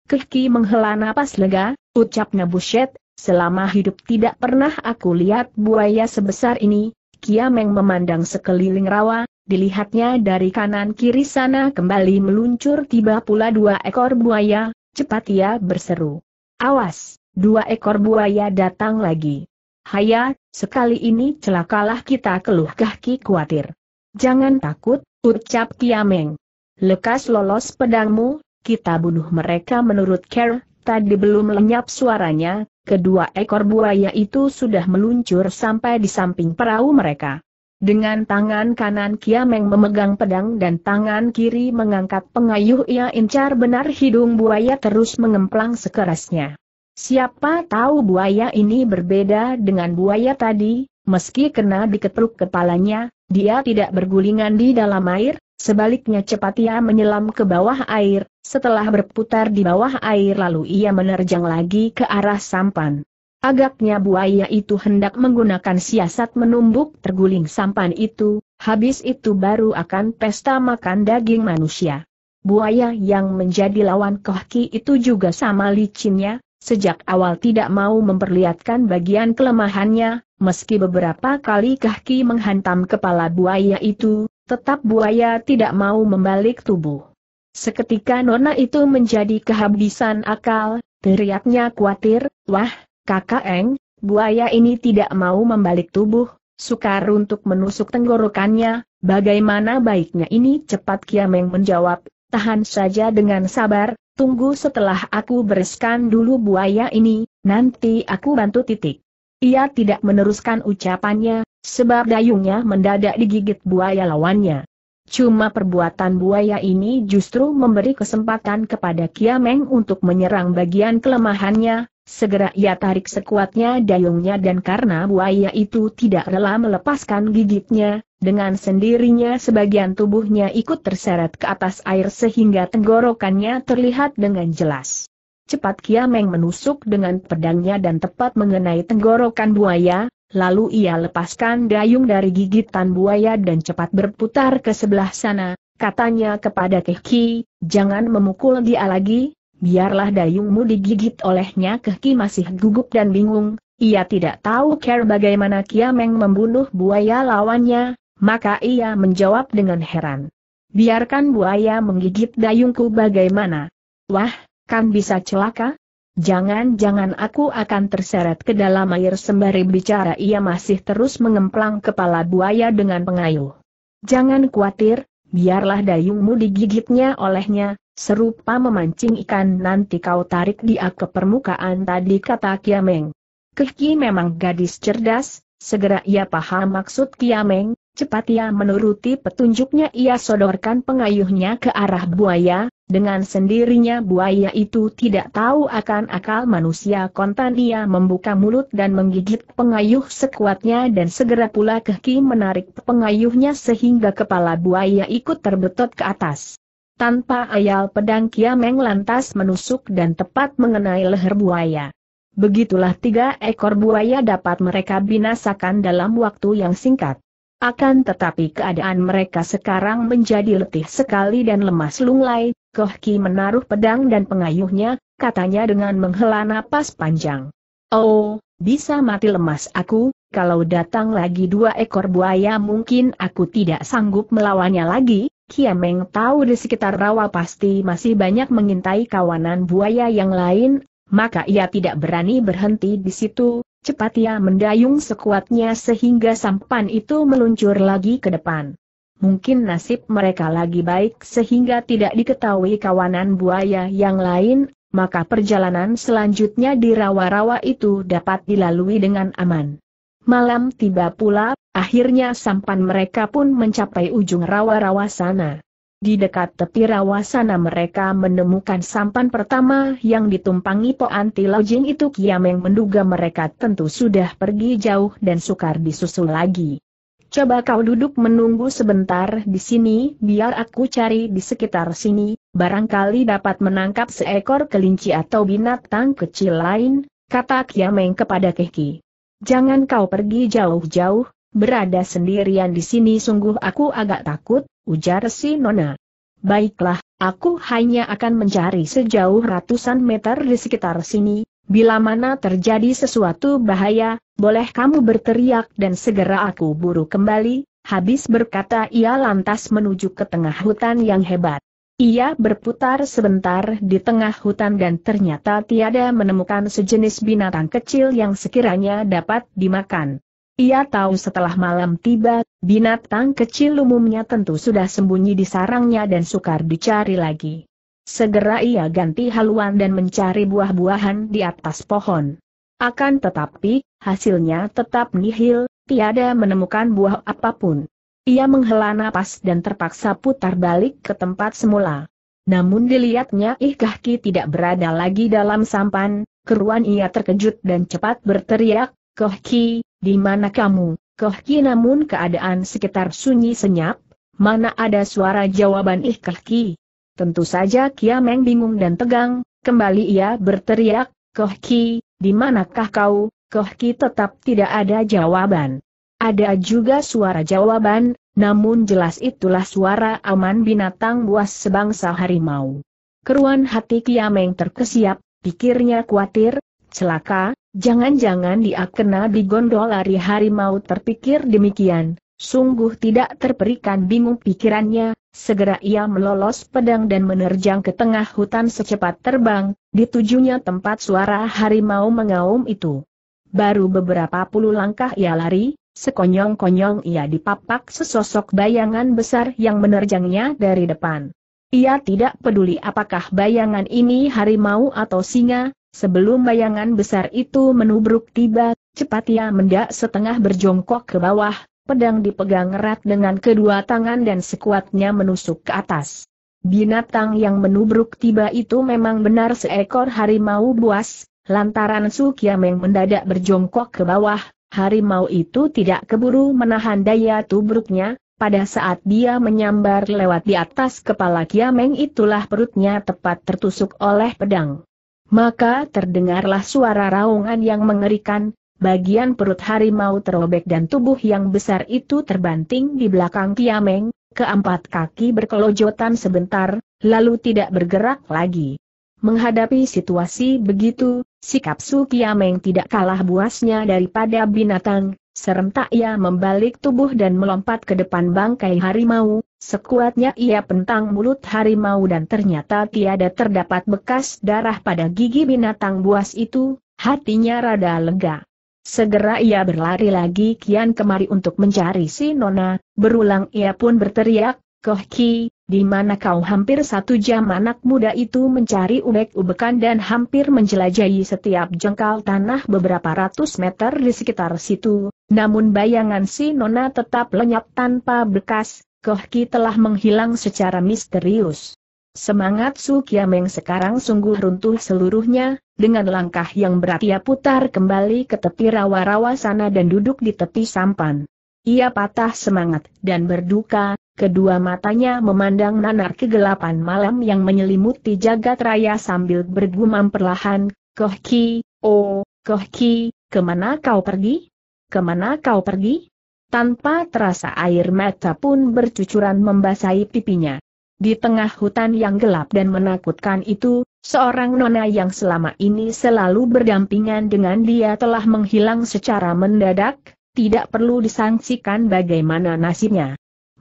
Kehki menghela napas lega, ucapnya Buset, selama hidup tidak pernah aku lihat buaya sebesar ini, Kiameng memandang sekeliling rawa, Dilihatnya dari kanan kiri sana kembali meluncur tiba pula dua ekor buaya, cepat ia berseru. Awas, dua ekor buaya datang lagi. Haya, sekali ini celakalah kita keluh kaki khawatir. Jangan takut, ucap Kiameng. Lekas lolos pedangmu, kita bunuh mereka menurut Ker tadi belum lenyap suaranya, kedua ekor buaya itu sudah meluncur sampai di samping perahu mereka. Dengan tangan kanan Kiameng memegang pedang dan tangan kiri mengangkat pengayuh ia incar benar hidung buaya terus mengemplang sekerasnya. Siapa tahu buaya ini berbeda dengan buaya tadi, meski kena diketruk kepalanya, dia tidak bergulingan di dalam air, sebaliknya cepat ia menyelam ke bawah air, setelah berputar di bawah air lalu ia menerjang lagi ke arah sampan. Agaknya buaya itu hendak menggunakan siasat menumbuk terguling sampan itu, habis itu baru akan pesta makan daging manusia. Buaya yang menjadi lawan kohki itu juga sama licinnya, sejak awal tidak mau memperlihatkan bagian kelemahannya, meski beberapa kali kohki menghantam kepala buaya itu, tetap buaya tidak mau membalik tubuh. Seketika nona itu menjadi kehabisan akal, teriaknya khawatir, wah, Kakak Eng, buaya ini tidak mau membalik tubuh, sukar untuk menusuk tenggorokannya, bagaimana baiknya ini cepat Kiameng menjawab, tahan saja dengan sabar, tunggu setelah aku bereskan dulu buaya ini, nanti aku bantu titik. Ia tidak meneruskan ucapannya, sebab dayungnya mendadak digigit buaya lawannya. Cuma perbuatan buaya ini justru memberi kesempatan kepada Kiameng untuk menyerang bagian kelemahannya, Segera ia tarik sekuatnya dayungnya dan karena buaya itu tidak rela melepaskan gigitnya, dengan sendirinya sebagian tubuhnya ikut terseret ke atas air sehingga tenggorokannya terlihat dengan jelas. Cepat Kiameng menusuk dengan pedangnya dan tepat mengenai tenggorokan buaya, lalu ia lepaskan dayung dari gigitan buaya dan cepat berputar ke sebelah sana, katanya kepada Kehki, jangan memukul dia lagi, Biarlah dayungmu digigit olehnya Kehki masih gugup dan bingung, ia tidak tahu care bagaimana Kiameng membunuh buaya lawannya, maka ia menjawab dengan heran. Biarkan buaya menggigit dayungku bagaimana? Wah, kan bisa celaka? Jangan-jangan aku akan terseret ke dalam air sembari bicara ia masih terus mengemplang kepala buaya dengan pengayuh. Jangan khawatir, biarlah dayungmu digigitnya olehnya, Serupa memancing ikan nanti kau tarik dia ke permukaan tadi kata Kiameng. Kehki memang gadis cerdas, segera ia paham maksud Kiameng, cepat ia menuruti petunjuknya ia sodorkan pengayuhnya ke arah buaya, dengan sendirinya buaya itu tidak tahu akan akal manusia kontan ia membuka mulut dan menggigit pengayuh sekuatnya dan segera pula Kehki menarik pengayuhnya sehingga kepala buaya ikut terbetot ke atas. Tanpa ayal pedang Kiameng lantas menusuk dan tepat mengenai leher buaya. Begitulah tiga ekor buaya dapat mereka binasakan dalam waktu yang singkat. Akan tetapi keadaan mereka sekarang menjadi letih sekali dan lemas lunglai, Ki menaruh pedang dan pengayuhnya, katanya dengan menghela napas panjang. Oh, bisa mati lemas aku, kalau datang lagi dua ekor buaya mungkin aku tidak sanggup melawannya lagi, Kiameng tahu di sekitar rawa pasti masih banyak mengintai kawanan buaya yang lain, maka ia tidak berani berhenti di situ, cepat ia mendayung sekuatnya sehingga sampan itu meluncur lagi ke depan. Mungkin nasib mereka lagi baik sehingga tidak diketahui kawanan buaya yang lain, maka perjalanan selanjutnya di rawa-rawa itu dapat dilalui dengan aman. Malam tiba pula, akhirnya sampan mereka pun mencapai ujung rawa-rawa sana. Di dekat tepi rawa sana mereka menemukan sampan pertama yang ditumpangi Po Anti Lojin itu Kiameng menduga mereka tentu sudah pergi jauh dan sukar disusul lagi. Coba kau duduk menunggu sebentar di sini, biar aku cari di sekitar sini, barangkali dapat menangkap seekor kelinci atau binatang kecil lain, kata Kiameng kepada Keki. Jangan kau pergi jauh-jauh, berada sendirian di sini sungguh aku agak takut, ujar si Nona. Baiklah, aku hanya akan mencari sejauh ratusan meter di sekitar sini, bila mana terjadi sesuatu bahaya, boleh kamu berteriak dan segera aku buru kembali, habis berkata ia lantas menuju ke tengah hutan yang hebat. Ia berputar sebentar di tengah hutan dan ternyata tiada menemukan sejenis binatang kecil yang sekiranya dapat dimakan. Ia tahu setelah malam tiba, binatang kecil umumnya tentu sudah sembunyi di sarangnya dan sukar dicari lagi. Segera ia ganti haluan dan mencari buah-buahan di atas pohon. Akan tetapi, hasilnya tetap nihil, tiada menemukan buah apapun. Ia menghela nafas dan terpaksa putar balik ke tempat semula. Namun dilihatnya Ih Kahki tidak berada lagi dalam sampan, keruan ia terkejut dan cepat berteriak, Kohki, di mana kamu? Kohki namun keadaan sekitar sunyi senyap, mana ada suara jawaban Ih Kahki. Tentu saja Kiameng bingung dan tegang, kembali ia berteriak, Kohki, di manakah kau? Kohki tetap tidak ada jawaban. Ada juga suara jawaban, namun jelas itulah suara aman binatang buas sebangsa harimau. Keruan hati Kiameng terkesiap, pikirnya khawatir, celaka, jangan-jangan dia kena digondol lari harimau terpikir demikian. Sungguh tidak terperikan bingung pikirannya, segera ia melolos pedang dan menerjang ke tengah hutan secepat terbang, ditujunya tempat suara harimau mengaum itu. Baru beberapa puluh langkah ia lari, Sekonyong-konyong ia dipapak sesosok bayangan besar yang menerjangnya dari depan. Ia tidak peduli apakah bayangan ini harimau atau singa, sebelum bayangan besar itu menubruk tiba, cepat ia mendak setengah berjongkok ke bawah, pedang dipegang erat dengan kedua tangan dan sekuatnya menusuk ke atas. Binatang yang menubruk tiba itu memang benar seekor harimau buas, lantaran Su Kiameng mendadak berjongkok ke bawah, harimau itu tidak keburu menahan daya tubruknya, pada saat dia menyambar lewat di atas kepala Kiameng itulah perutnya tepat tertusuk oleh pedang. Maka terdengarlah suara raungan yang mengerikan, bagian perut harimau terobek dan tubuh yang besar itu terbanting di belakang Kiameng, keempat kaki berkelojotan sebentar, lalu tidak bergerak lagi. Menghadapi situasi begitu, sikap Su Kiameng tidak kalah buasnya daripada binatang, serentak ia membalik tubuh dan melompat ke depan bangkai harimau, sekuatnya ia pentang mulut harimau dan ternyata tiada terdapat bekas darah pada gigi binatang buas itu, hatinya rada lega. Segera ia berlari lagi kian kemari untuk mencari si Nona, berulang ia pun berteriak, Koh Ki, di mana kau hampir satu jam anak muda itu mencari ubek-ubekan dan hampir menjelajahi setiap jengkal tanah beberapa ratus meter di sekitar situ, namun bayangan si Nona tetap lenyap tanpa bekas, Koh Ki telah menghilang secara misterius. Semangat Su Kiameng sekarang sungguh runtuh seluruhnya, dengan langkah yang berat ia putar kembali ke tepi rawa-rawa sana dan duduk di tepi sampan. Ia patah semangat dan berduka, Kedua matanya memandang nanar kegelapan malam yang menyelimuti jagat raya sambil bergumam perlahan, Kohki, oh, Kohki, kemana kau pergi? Kemana kau pergi? Tanpa terasa air mata pun bercucuran membasahi pipinya. Di tengah hutan yang gelap dan menakutkan itu, seorang nona yang selama ini selalu berdampingan dengan dia telah menghilang secara mendadak, tidak perlu disangsikan bagaimana nasibnya.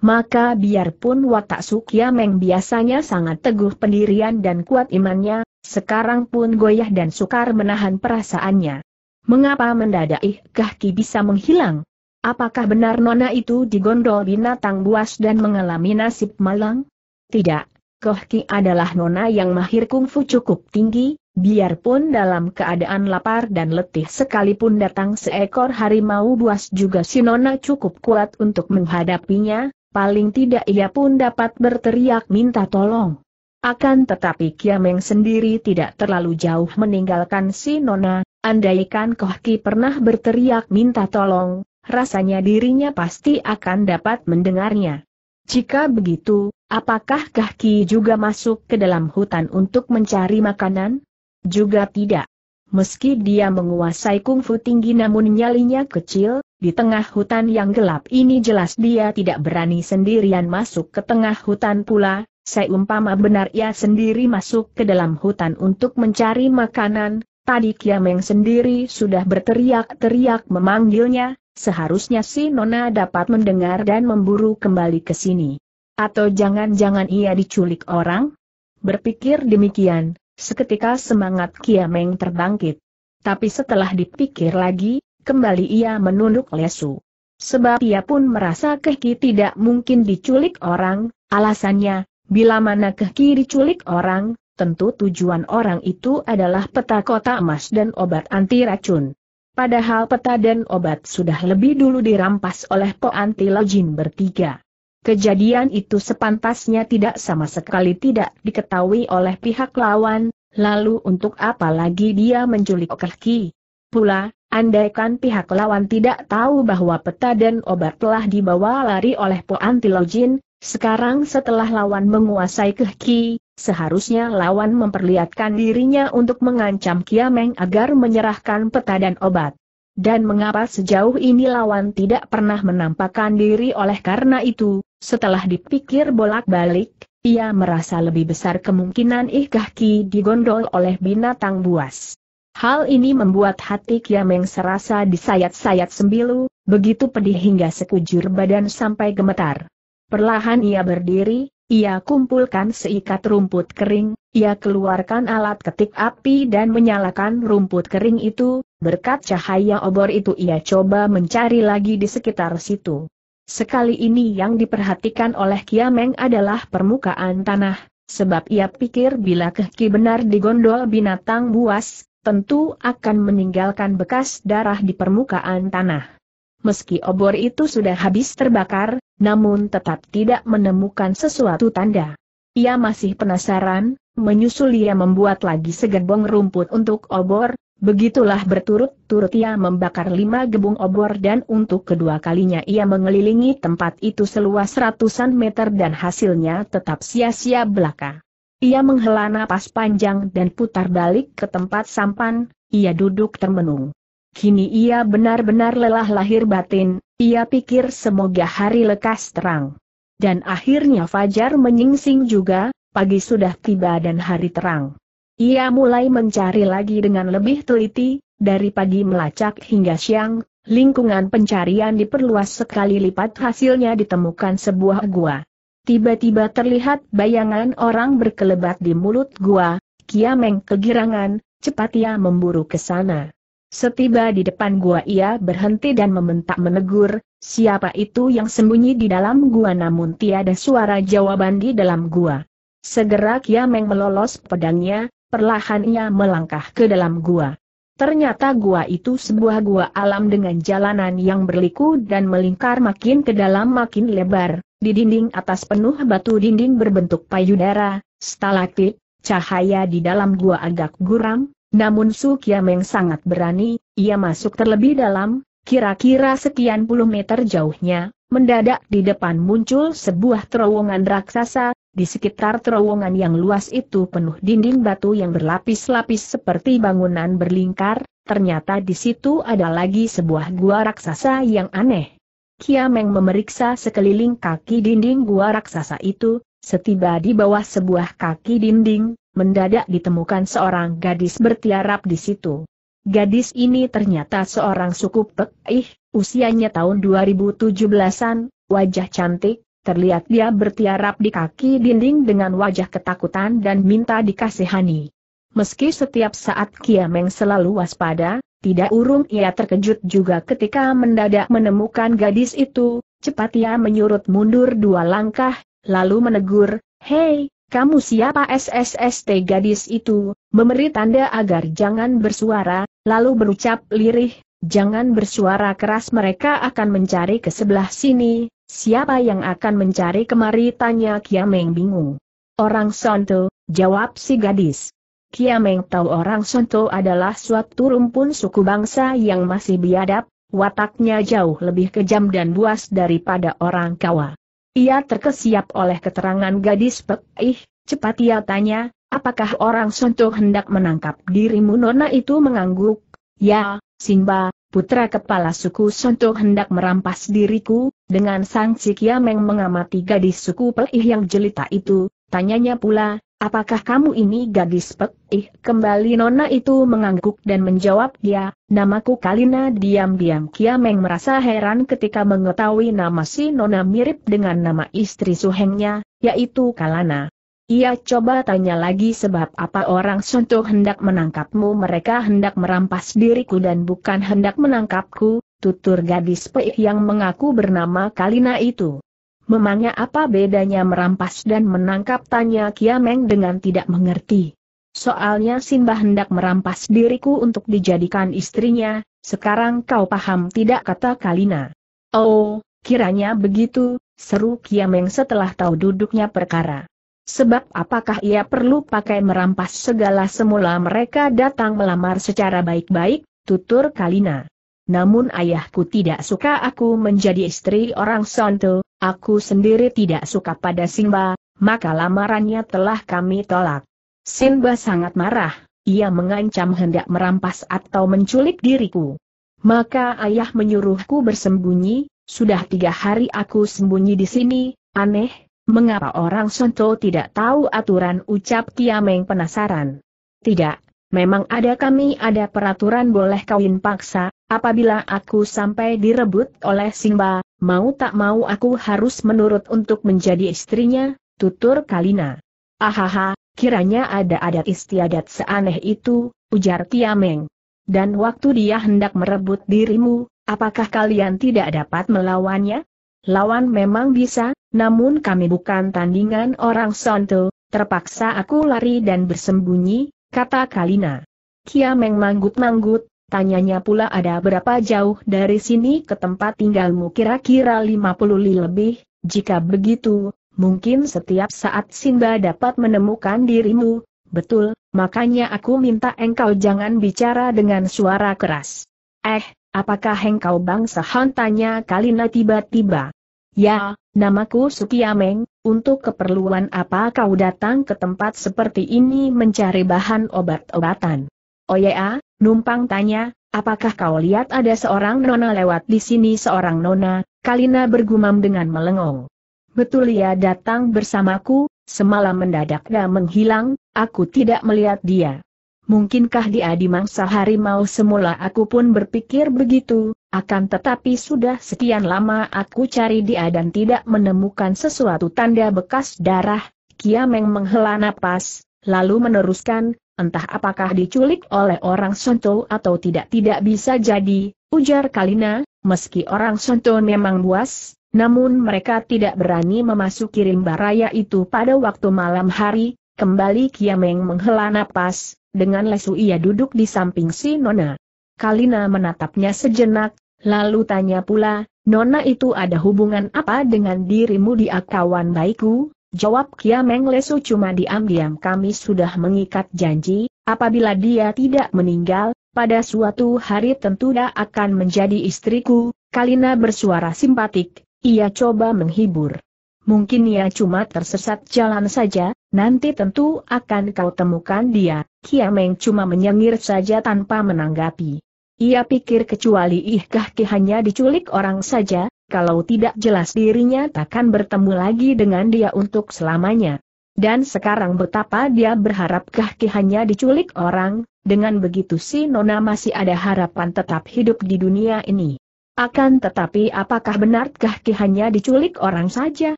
Maka biarpun watak Sukia biasanya sangat teguh pendirian dan kuat imannya, sekarang pun goyah dan sukar menahan perasaannya. Mengapa mendadak Kahki bisa menghilang? Apakah benar nona itu digondol binatang buas dan mengalami nasib malang? Tidak, Kohki adalah nona yang mahir kungfu cukup tinggi, biarpun dalam keadaan lapar dan letih sekalipun datang seekor harimau buas juga si nona cukup kuat untuk menghadapinya, paling tidak ia pun dapat berteriak minta tolong. Akan tetapi Kiameng sendiri tidak terlalu jauh meninggalkan si Nona, andaikan Kohki pernah berteriak minta tolong, rasanya dirinya pasti akan dapat mendengarnya. Jika begitu, apakah Kohki juga masuk ke dalam hutan untuk mencari makanan? Juga tidak. Meski dia menguasai kungfu tinggi namun nyalinya kecil, di tengah hutan yang gelap ini jelas dia tidak berani sendirian masuk ke tengah hutan pula, seumpama benar ia sendiri masuk ke dalam hutan untuk mencari makanan, tadi Kiameng sendiri sudah berteriak-teriak memanggilnya, seharusnya si Nona dapat mendengar dan memburu kembali ke sini. Atau jangan-jangan ia diculik orang? Berpikir demikian, seketika semangat Kiameng terbangkit. Tapi setelah dipikir lagi, Kembali ia menunduk lesu. Sebab ia pun merasa Kehki tidak mungkin diculik orang, alasannya, bila mana Kehki diculik orang, tentu tujuan orang itu adalah peta kota emas dan obat anti racun. Padahal peta dan obat sudah lebih dulu dirampas oleh Anti Lojin bertiga. Kejadian itu sepantasnya tidak sama sekali tidak diketahui oleh pihak lawan, lalu untuk apa lagi dia menculik Kehki? Pula, Andaikan pihak lawan tidak tahu bahwa peta dan obat telah dibawa lari oleh Po Antilogin, sekarang setelah lawan menguasai kehki, seharusnya lawan memperlihatkan dirinya untuk mengancam Kiameng agar menyerahkan peta dan obat. Dan mengapa sejauh ini lawan tidak pernah menampakkan diri oleh karena itu, setelah dipikir bolak-balik, ia merasa lebih besar kemungkinan Ihkahki digondol oleh binatang buas. Hal ini membuat hati Kiameng serasa disayat-sayat sembilu, begitu pedih hingga sekujur badan sampai gemetar. Perlahan ia berdiri, ia kumpulkan seikat rumput kering, ia keluarkan alat ketik api dan menyalakan rumput kering itu, berkat cahaya obor itu ia coba mencari lagi di sekitar situ. Sekali ini yang diperhatikan oleh Kiameng adalah permukaan tanah, sebab ia pikir bila kehki benar digondol binatang buas, tentu akan meninggalkan bekas darah di permukaan tanah. Meski obor itu sudah habis terbakar, namun tetap tidak menemukan sesuatu tanda. Ia masih penasaran, menyusul ia membuat lagi segerbong rumput untuk obor, begitulah berturut-turut ia membakar lima gebung obor dan untuk kedua kalinya ia mengelilingi tempat itu seluas ratusan meter dan hasilnya tetap sia-sia belaka. Ia menghela napas panjang dan putar balik ke tempat sampan, ia duduk termenung. Kini ia benar-benar lelah lahir batin, ia pikir semoga hari lekas terang. Dan akhirnya Fajar menyingsing juga, pagi sudah tiba dan hari terang. Ia mulai mencari lagi dengan lebih teliti, dari pagi melacak hingga siang, lingkungan pencarian diperluas sekali lipat hasilnya ditemukan sebuah gua. Tiba-tiba terlihat bayangan orang berkelebat di mulut gua, Kiameng kegirangan, cepat ia memburu ke sana. Setiba di depan gua ia berhenti dan membentak menegur, siapa itu yang sembunyi di dalam gua namun tiada suara jawaban di dalam gua. Segera Kiameng melolos pedangnya, perlahan ia melangkah ke dalam gua. Ternyata gua itu sebuah gua alam dengan jalanan yang berliku dan melingkar makin ke dalam makin lebar, di dinding atas penuh batu dinding berbentuk payudara, stalaktit, cahaya di dalam gua agak guram, namun Su Kiameng sangat berani, ia masuk terlebih dalam, kira-kira sekian puluh meter jauhnya, mendadak di depan muncul sebuah terowongan raksasa, di sekitar terowongan yang luas itu penuh dinding batu yang berlapis-lapis seperti bangunan berlingkar, ternyata di situ ada lagi sebuah gua raksasa yang aneh. Kiameng memeriksa sekeliling kaki dinding gua raksasa itu, setiba di bawah sebuah kaki dinding, mendadak ditemukan seorang gadis bertiarap di situ. Gadis ini ternyata seorang suku Pek usianya tahun 2017-an, wajah cantik, Terlihat dia bertiarap di kaki dinding dengan wajah ketakutan dan minta dikasihani. Meski setiap saat Kiameng selalu waspada, tidak urung ia terkejut juga ketika mendadak menemukan gadis itu, cepat ia menyurut mundur dua langkah, lalu menegur, Hei, kamu siapa SSST gadis itu, memberi tanda agar jangan bersuara, lalu berucap lirih, jangan bersuara keras mereka akan mencari ke sebelah sini, Siapa yang akan mencari kemari tanya Kiameng bingung. Orang Sonto, jawab si gadis. Kiameng tahu orang Sonto adalah suatu rumpun suku bangsa yang masih biadab, wataknya jauh lebih kejam dan buas daripada orang Kawa. Ia terkesiap oleh keterangan gadis Pek Ih, cepat ia tanya, apakah orang Sonto hendak menangkap dirimu Nona itu mengangguk, ya, Simba, putra kepala suku Sonto hendak merampas diriku, dengan Sang Cikiameng mengamati gadis suku Peih yang jelita itu, tanyanya pula, apakah kamu ini gadis Peih? Kembali Nona itu mengangguk dan menjawab dia, ya, namaku Kalina diam-diam Kiameng merasa heran ketika mengetahui nama si Nona mirip dengan nama istri suhengnya, yaitu Kalana. Ia coba tanya lagi sebab apa orang suntuh hendak menangkapmu mereka hendak merampas diriku dan bukan hendak menangkapku, tutur gadis peik yang mengaku bernama Kalina itu. Memangnya apa bedanya merampas dan menangkap tanya Kiameng dengan tidak mengerti. Soalnya Simbah hendak merampas diriku untuk dijadikan istrinya, sekarang kau paham tidak kata Kalina. Oh, kiranya begitu, seru Kiameng setelah tahu duduknya perkara. Sebab apakah ia perlu pakai merampas segala semula mereka datang melamar secara baik-baik, tutur Kalina. Namun ayahku tidak suka aku menjadi istri orang Sonto, aku sendiri tidak suka pada Simba, maka lamarannya telah kami tolak. Simba sangat marah, ia mengancam hendak merampas atau menculik diriku. Maka ayah menyuruhku bersembunyi, sudah tiga hari aku sembunyi di sini, aneh, mengapa orang Sonto tidak tahu aturan ucap Kiameng penasaran. Tidak, memang ada kami ada peraturan boleh kawin paksa, apabila aku sampai direbut oleh Simba, mau tak mau aku harus menurut untuk menjadi istrinya, tutur Kalina. Ahaha, kiranya ada adat istiadat seaneh itu, ujar Kiameng. Dan waktu dia hendak merebut dirimu, apakah kalian tidak dapat melawannya? Lawan memang bisa, namun kami bukan tandingan orang Sonto, terpaksa aku lari dan bersembunyi, kata Kalina. Kia Meng manggut-manggut, tanyanya pula ada berapa jauh dari sini ke tempat tinggalmu kira-kira 50 li lebih, jika begitu, mungkin setiap saat Simba dapat menemukan dirimu, betul, makanya aku minta engkau jangan bicara dengan suara keras. Eh, apakah engkau bangsa hantanya Kalina tiba-tiba. Ya, Namaku Sukiameng, untuk keperluan apa kau datang ke tempat seperti ini mencari bahan obat-obatan? Oya, oh numpang tanya, apakah kau lihat ada seorang nona lewat di sini seorang nona, Kalina bergumam dengan melengong. Betul ia datang bersamaku, semalam mendadak dia menghilang, aku tidak melihat dia. Mungkinkah dia di mangsa harimau semula aku pun berpikir begitu, akan tetapi sudah sekian lama aku cari dia dan tidak menemukan sesuatu tanda bekas darah, Kiameng menghela napas, lalu meneruskan, entah apakah diculik oleh orang Sonto atau tidak tidak bisa jadi, ujar Kalina, meski orang Sonto memang buas, namun mereka tidak berani memasuki rimba raya itu pada waktu malam hari, kembali Kiameng menghela napas, dengan lesu ia duduk di samping si Nona. Kalina menatapnya sejenak, Lalu tanya pula, Nona itu ada hubungan apa dengan dirimu di kawan baikku? Jawab Kia Meng Lesu cuma diam-diam kami sudah mengikat janji, apabila dia tidak meninggal, pada suatu hari tentu dia akan menjadi istriku, Kalina bersuara simpatik, ia coba menghibur. Mungkin ia cuma tersesat jalan saja, nanti tentu akan kau temukan dia, Kia Meng cuma menyengir saja tanpa menanggapi. Ia pikir kecuali ke hanya diculik orang saja, kalau tidak jelas dirinya takkan bertemu lagi dengan dia untuk selamanya. Dan sekarang betapa dia berharap Kahki hanya diculik orang, dengan begitu si Nona masih ada harapan tetap hidup di dunia ini. Akan tetapi apakah benar Kahki hanya diculik orang saja?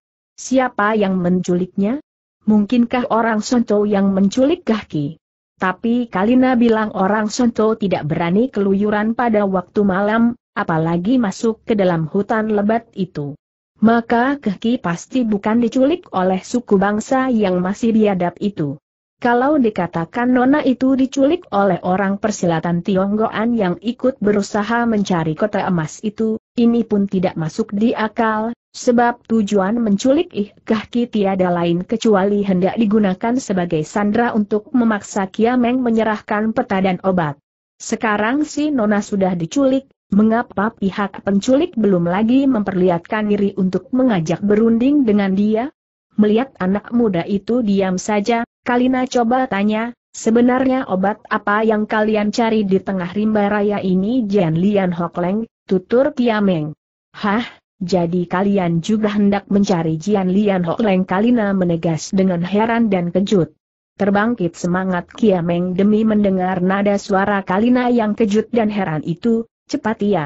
Siapa yang menculiknya? Mungkinkah orang Sonto yang menculik Kahki? Tapi Kalina bilang orang Sonto tidak berani keluyuran pada waktu malam, apalagi masuk ke dalam hutan lebat itu. Maka Kehki pasti bukan diculik oleh suku bangsa yang masih biadab itu. Kalau dikatakan Nona itu diculik oleh orang persilatan Tionggoan yang ikut berusaha mencari kota emas itu, ini pun tidak masuk di akal, sebab tujuan menculik Ih Kahki tiada lain kecuali hendak digunakan sebagai sandra untuk memaksa Kiameng menyerahkan peta dan obat. Sekarang si Nona sudah diculik, mengapa pihak penculik belum lagi memperlihatkan diri untuk mengajak berunding dengan dia? Melihat anak muda itu diam saja, Kalina coba tanya, sebenarnya obat apa yang kalian cari di tengah rimba raya ini Jian Lian Hokleng, tutur Kiameng. Hah, jadi kalian juga hendak mencari Jian Lian Hokleng Kalina menegas dengan heran dan kejut. Terbangkit semangat Kiameng demi mendengar nada suara Kalina yang kejut dan heran itu, cepat ia.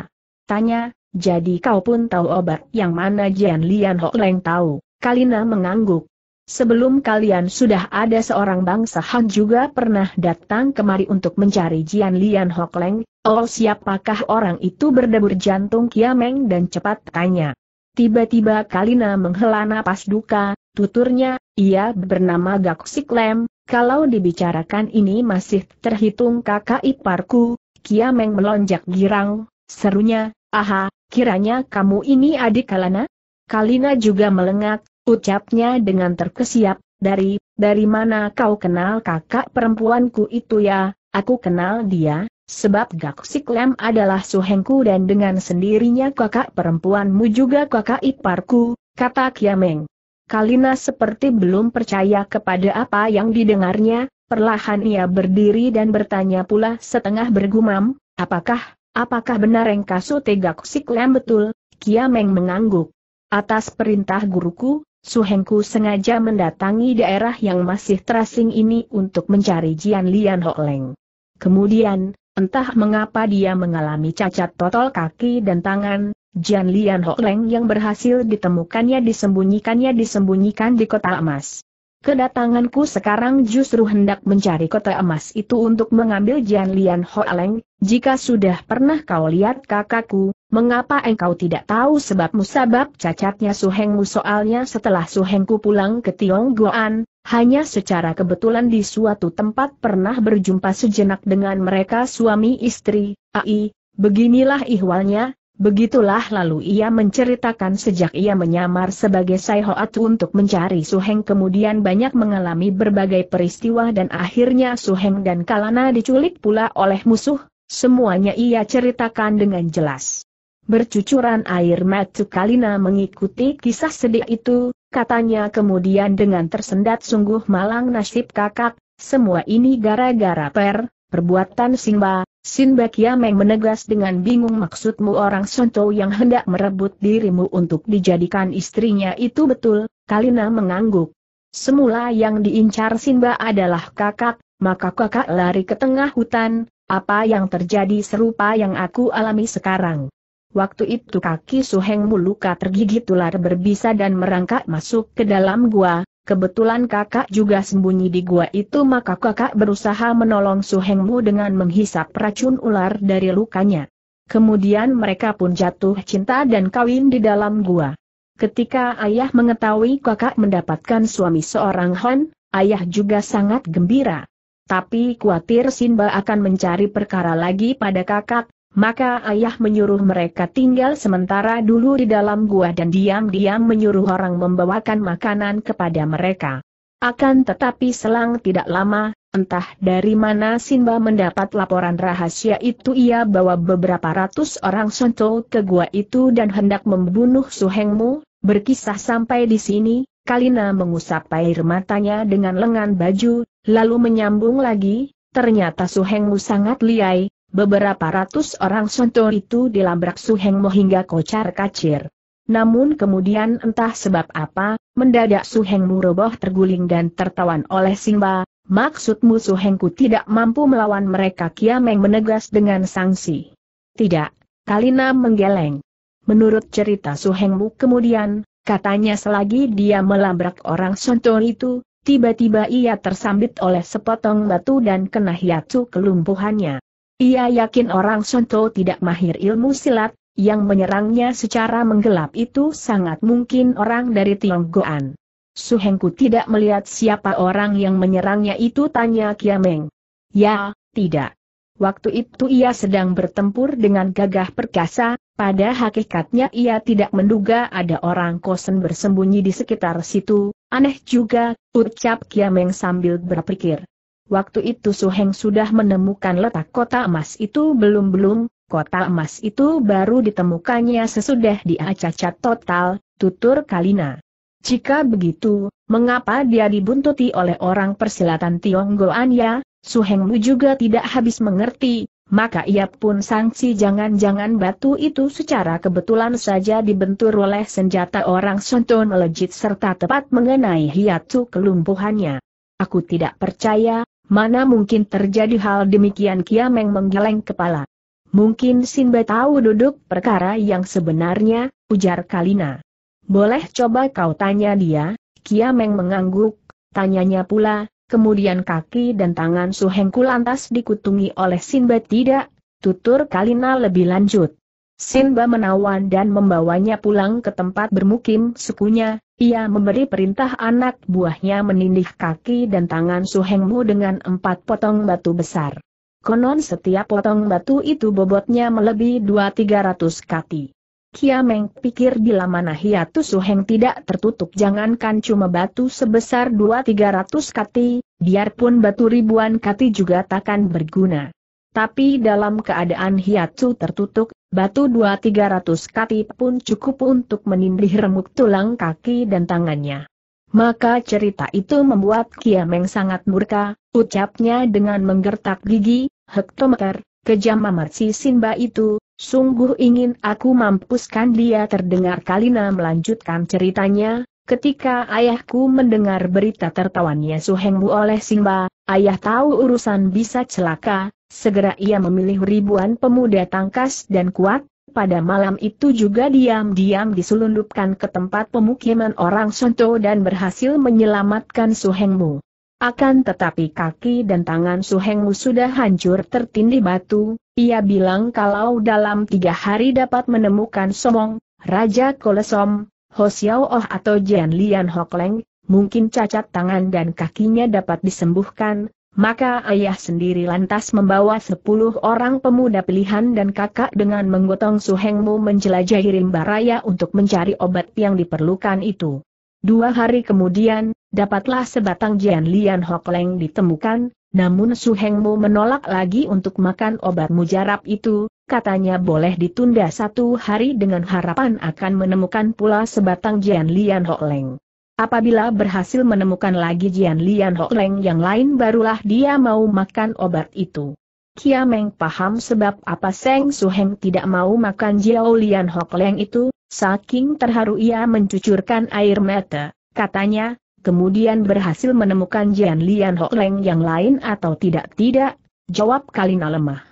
Tanya, jadi kau pun tahu obat yang mana Jian Lian Hokleng tahu, Kalina mengangguk. Sebelum kalian sudah ada seorang bangsa Han juga pernah datang kemari untuk mencari Jian Lian Hok Leng, oh siapakah orang itu berdebur jantung Kiameng dan cepat tanya. Tiba-tiba Kalina menghela napas duka, tuturnya, ia bernama Gak Lem, kalau dibicarakan ini masih terhitung kakak iparku, Kiameng melonjak girang, serunya, aha, kiranya kamu ini adik Kalina? Kalina juga melengak, Ucapnya dengan terkesiap, dari, dari mana kau kenal kakak perempuanku itu ya, aku kenal dia, sebab Gak Siklem adalah suhengku dan dengan sendirinya kakak perempuanmu juga kakak iparku, kata Kiameng. Kalina seperti belum percaya kepada apa yang didengarnya, perlahan ia berdiri dan bertanya pula setengah bergumam, apakah, apakah benar engkau tegak siklem betul, Kiameng mengangguk. Atas perintah guruku, Suhengku sengaja mendatangi daerah yang masih terasing ini untuk mencari Jian Lian Ho Leng. Kemudian, entah mengapa dia mengalami cacat total kaki dan tangan, Jian Lian Ho Leng yang berhasil ditemukannya disembunyikannya disembunyikan di kota emas. Kedatanganku sekarang justru hendak mencari kota emas itu untuk mengambil Jian Lian Ho Leng, jika sudah pernah kau lihat kakakku, Mengapa engkau tidak tahu sebab musabab cacatnya suhengmu soalnya setelah suhengku pulang ke Tionggoan, hanya secara kebetulan di suatu tempat pernah berjumpa sejenak dengan mereka suami istri, ai, beginilah ihwalnya, Begitulah lalu ia menceritakan sejak ia menyamar sebagai Saihoat untuk mencari Suheng kemudian banyak mengalami berbagai peristiwa dan akhirnya Suheng dan Kalana diculik pula oleh musuh, semuanya ia ceritakan dengan jelas. Bercucuran air mata Kalina mengikuti kisah sedih itu, katanya kemudian dengan tersendat sungguh malang nasib kakak, semua ini gara-gara per, perbuatan Simba, Sinba Kiameng menegas dengan bingung maksudmu orang Sonto yang hendak merebut dirimu untuk dijadikan istrinya itu betul, Kalina mengangguk. Semula yang diincar Simba adalah kakak, maka kakak lari ke tengah hutan, apa yang terjadi serupa yang aku alami sekarang. Waktu itu kaki Suheng Muluka tergigit ular berbisa dan merangkak masuk ke dalam gua, kebetulan kakak juga sembunyi di gua itu maka kakak berusaha menolong Suhengmu dengan menghisap racun ular dari lukanya. Kemudian mereka pun jatuh cinta dan kawin di dalam gua. Ketika ayah mengetahui kakak mendapatkan suami seorang hon, ayah juga sangat gembira. Tapi khawatir Simba akan mencari perkara lagi pada kakak, maka ayah menyuruh mereka tinggal sementara dulu di dalam gua dan diam-diam menyuruh orang membawakan makanan kepada mereka. Akan tetapi selang tidak lama, entah dari mana Simba mendapat laporan rahasia itu ia bawa beberapa ratus orang sonto ke gua itu dan hendak membunuh Suhengmu, berkisah sampai di sini, Kalina mengusap air matanya dengan lengan baju, lalu menyambung lagi, ternyata Suhengmu sangat liai, Beberapa ratus orang sontor itu dilabrak Mo hingga kocar kacir. Namun kemudian entah sebab apa, mendadak Suhengmu roboh terguling dan tertawan oleh Simba, maksudmu Suhengku tidak mampu melawan mereka Kiameng menegas dengan sanksi. Tidak, Kalina menggeleng. Menurut cerita Suhengmu kemudian, katanya selagi dia melabrak orang sontor itu, tiba-tiba ia tersambit oleh sepotong batu dan kena hiatu kelumpuhannya. Ia yakin orang Sonto tidak mahir ilmu silat, yang menyerangnya secara menggelap itu sangat mungkin orang dari Tionggoan. Suhengku tidak melihat siapa orang yang menyerangnya itu tanya Kiameng. Ya, tidak. Waktu itu ia sedang bertempur dengan gagah perkasa, pada hakikatnya ia tidak menduga ada orang kosen bersembunyi di sekitar situ, aneh juga, ucap Kiameng sambil berpikir. Waktu itu Su Heng sudah menemukan letak kota emas itu belum-belum, kota emas itu baru ditemukannya sesudah dia cacat total, tutur Kalina. Jika begitu, mengapa dia dibuntuti oleh orang persilatan Tionggoan ya? Su Suhengmu juga tidak habis mengerti, maka ia pun sangsi jangan-jangan batu itu secara kebetulan saja dibentur oleh senjata orang Sonton melejit serta tepat mengenai hiatu kelumpuhannya. Aku tidak percaya, Mana mungkin terjadi hal demikian Kiameng menggeleng kepala. Mungkin Sinba tahu duduk perkara yang sebenarnya, ujar Kalina. Boleh coba kau tanya dia, Kiameng mengangguk, tanyanya pula, kemudian kaki dan tangan Suhengku lantas dikutungi oleh Sinba tidak, tutur Kalina lebih lanjut. Sinba menawan dan membawanya pulang ke tempat bermukim sukunya, ia memberi perintah anak buahnya menindih kaki dan tangan Su Suhengmu dengan empat potong batu besar. Konon setiap potong batu itu bobotnya melebihi dua tiga ratus kati. Kiameng pikir bila mana hiatu Heng tidak tertutup jangankan cuma batu sebesar dua tiga kati, biarpun batu ribuan kati juga takkan berguna. Tapi dalam keadaan hiatu tertutup, Batu dua tiga ratus kati pun cukup untuk menindih remuk tulang kaki dan tangannya. Maka cerita itu membuat Kiameng sangat murka, ucapnya dengan menggertak gigi, Hektometer, kejam amat si Simba itu, sungguh ingin aku mampuskan dia terdengar Kalina melanjutkan ceritanya, Ketika ayahku mendengar berita tertawannya Suhengmu oleh Simba, Ayah tahu urusan bisa celaka, segera ia memilih ribuan pemuda tangkas dan kuat, pada malam itu juga diam-diam diselundupkan ke tempat pemukiman orang Sonto dan berhasil menyelamatkan Suhengmu. Akan tetapi kaki dan tangan Suhengmu sudah hancur tertindih batu, ia bilang kalau dalam tiga hari dapat menemukan Somong, Raja Kolesom, Hosiao Oh atau Jian Lian Hokleng, mungkin cacat tangan dan kakinya dapat disembuhkan, maka ayah sendiri lantas membawa sepuluh orang pemuda pilihan dan kakak dengan menggotong suhengmu menjelajahi rimba raya untuk mencari obat yang diperlukan itu. Dua hari kemudian, dapatlah sebatang Jian Lian Hokleng ditemukan, namun suhengmu menolak lagi untuk makan obat mujarab itu, katanya boleh ditunda satu hari dengan harapan akan menemukan pula sebatang Jian Lian Ho Leng. Apabila berhasil menemukan lagi Jian Lian Ho Leng yang lain barulah dia mau makan obat itu. Kia Meng paham sebab apa Seng Su Heng tidak mau makan Jiao Lian Hok Leng itu, saking terharu ia mencucurkan air mata, katanya, kemudian berhasil menemukan Jian Lian Hok Leng yang lain atau tidak-tidak, jawab Kalina lemah.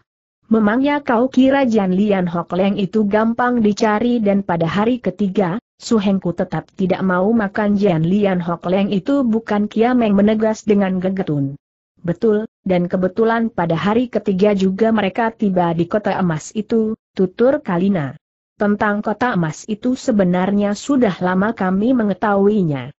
Memangnya kau kira Jan Lian Hok Leng itu gampang dicari dan pada hari ketiga, Su Hengku tetap tidak mau makan Jan Lian Hok Leng itu bukan Kiameng menegas dengan gegetun. Betul, dan kebetulan pada hari ketiga juga mereka tiba di kota emas itu, tutur Kalina. Tentang kota emas itu sebenarnya sudah lama kami mengetahuinya.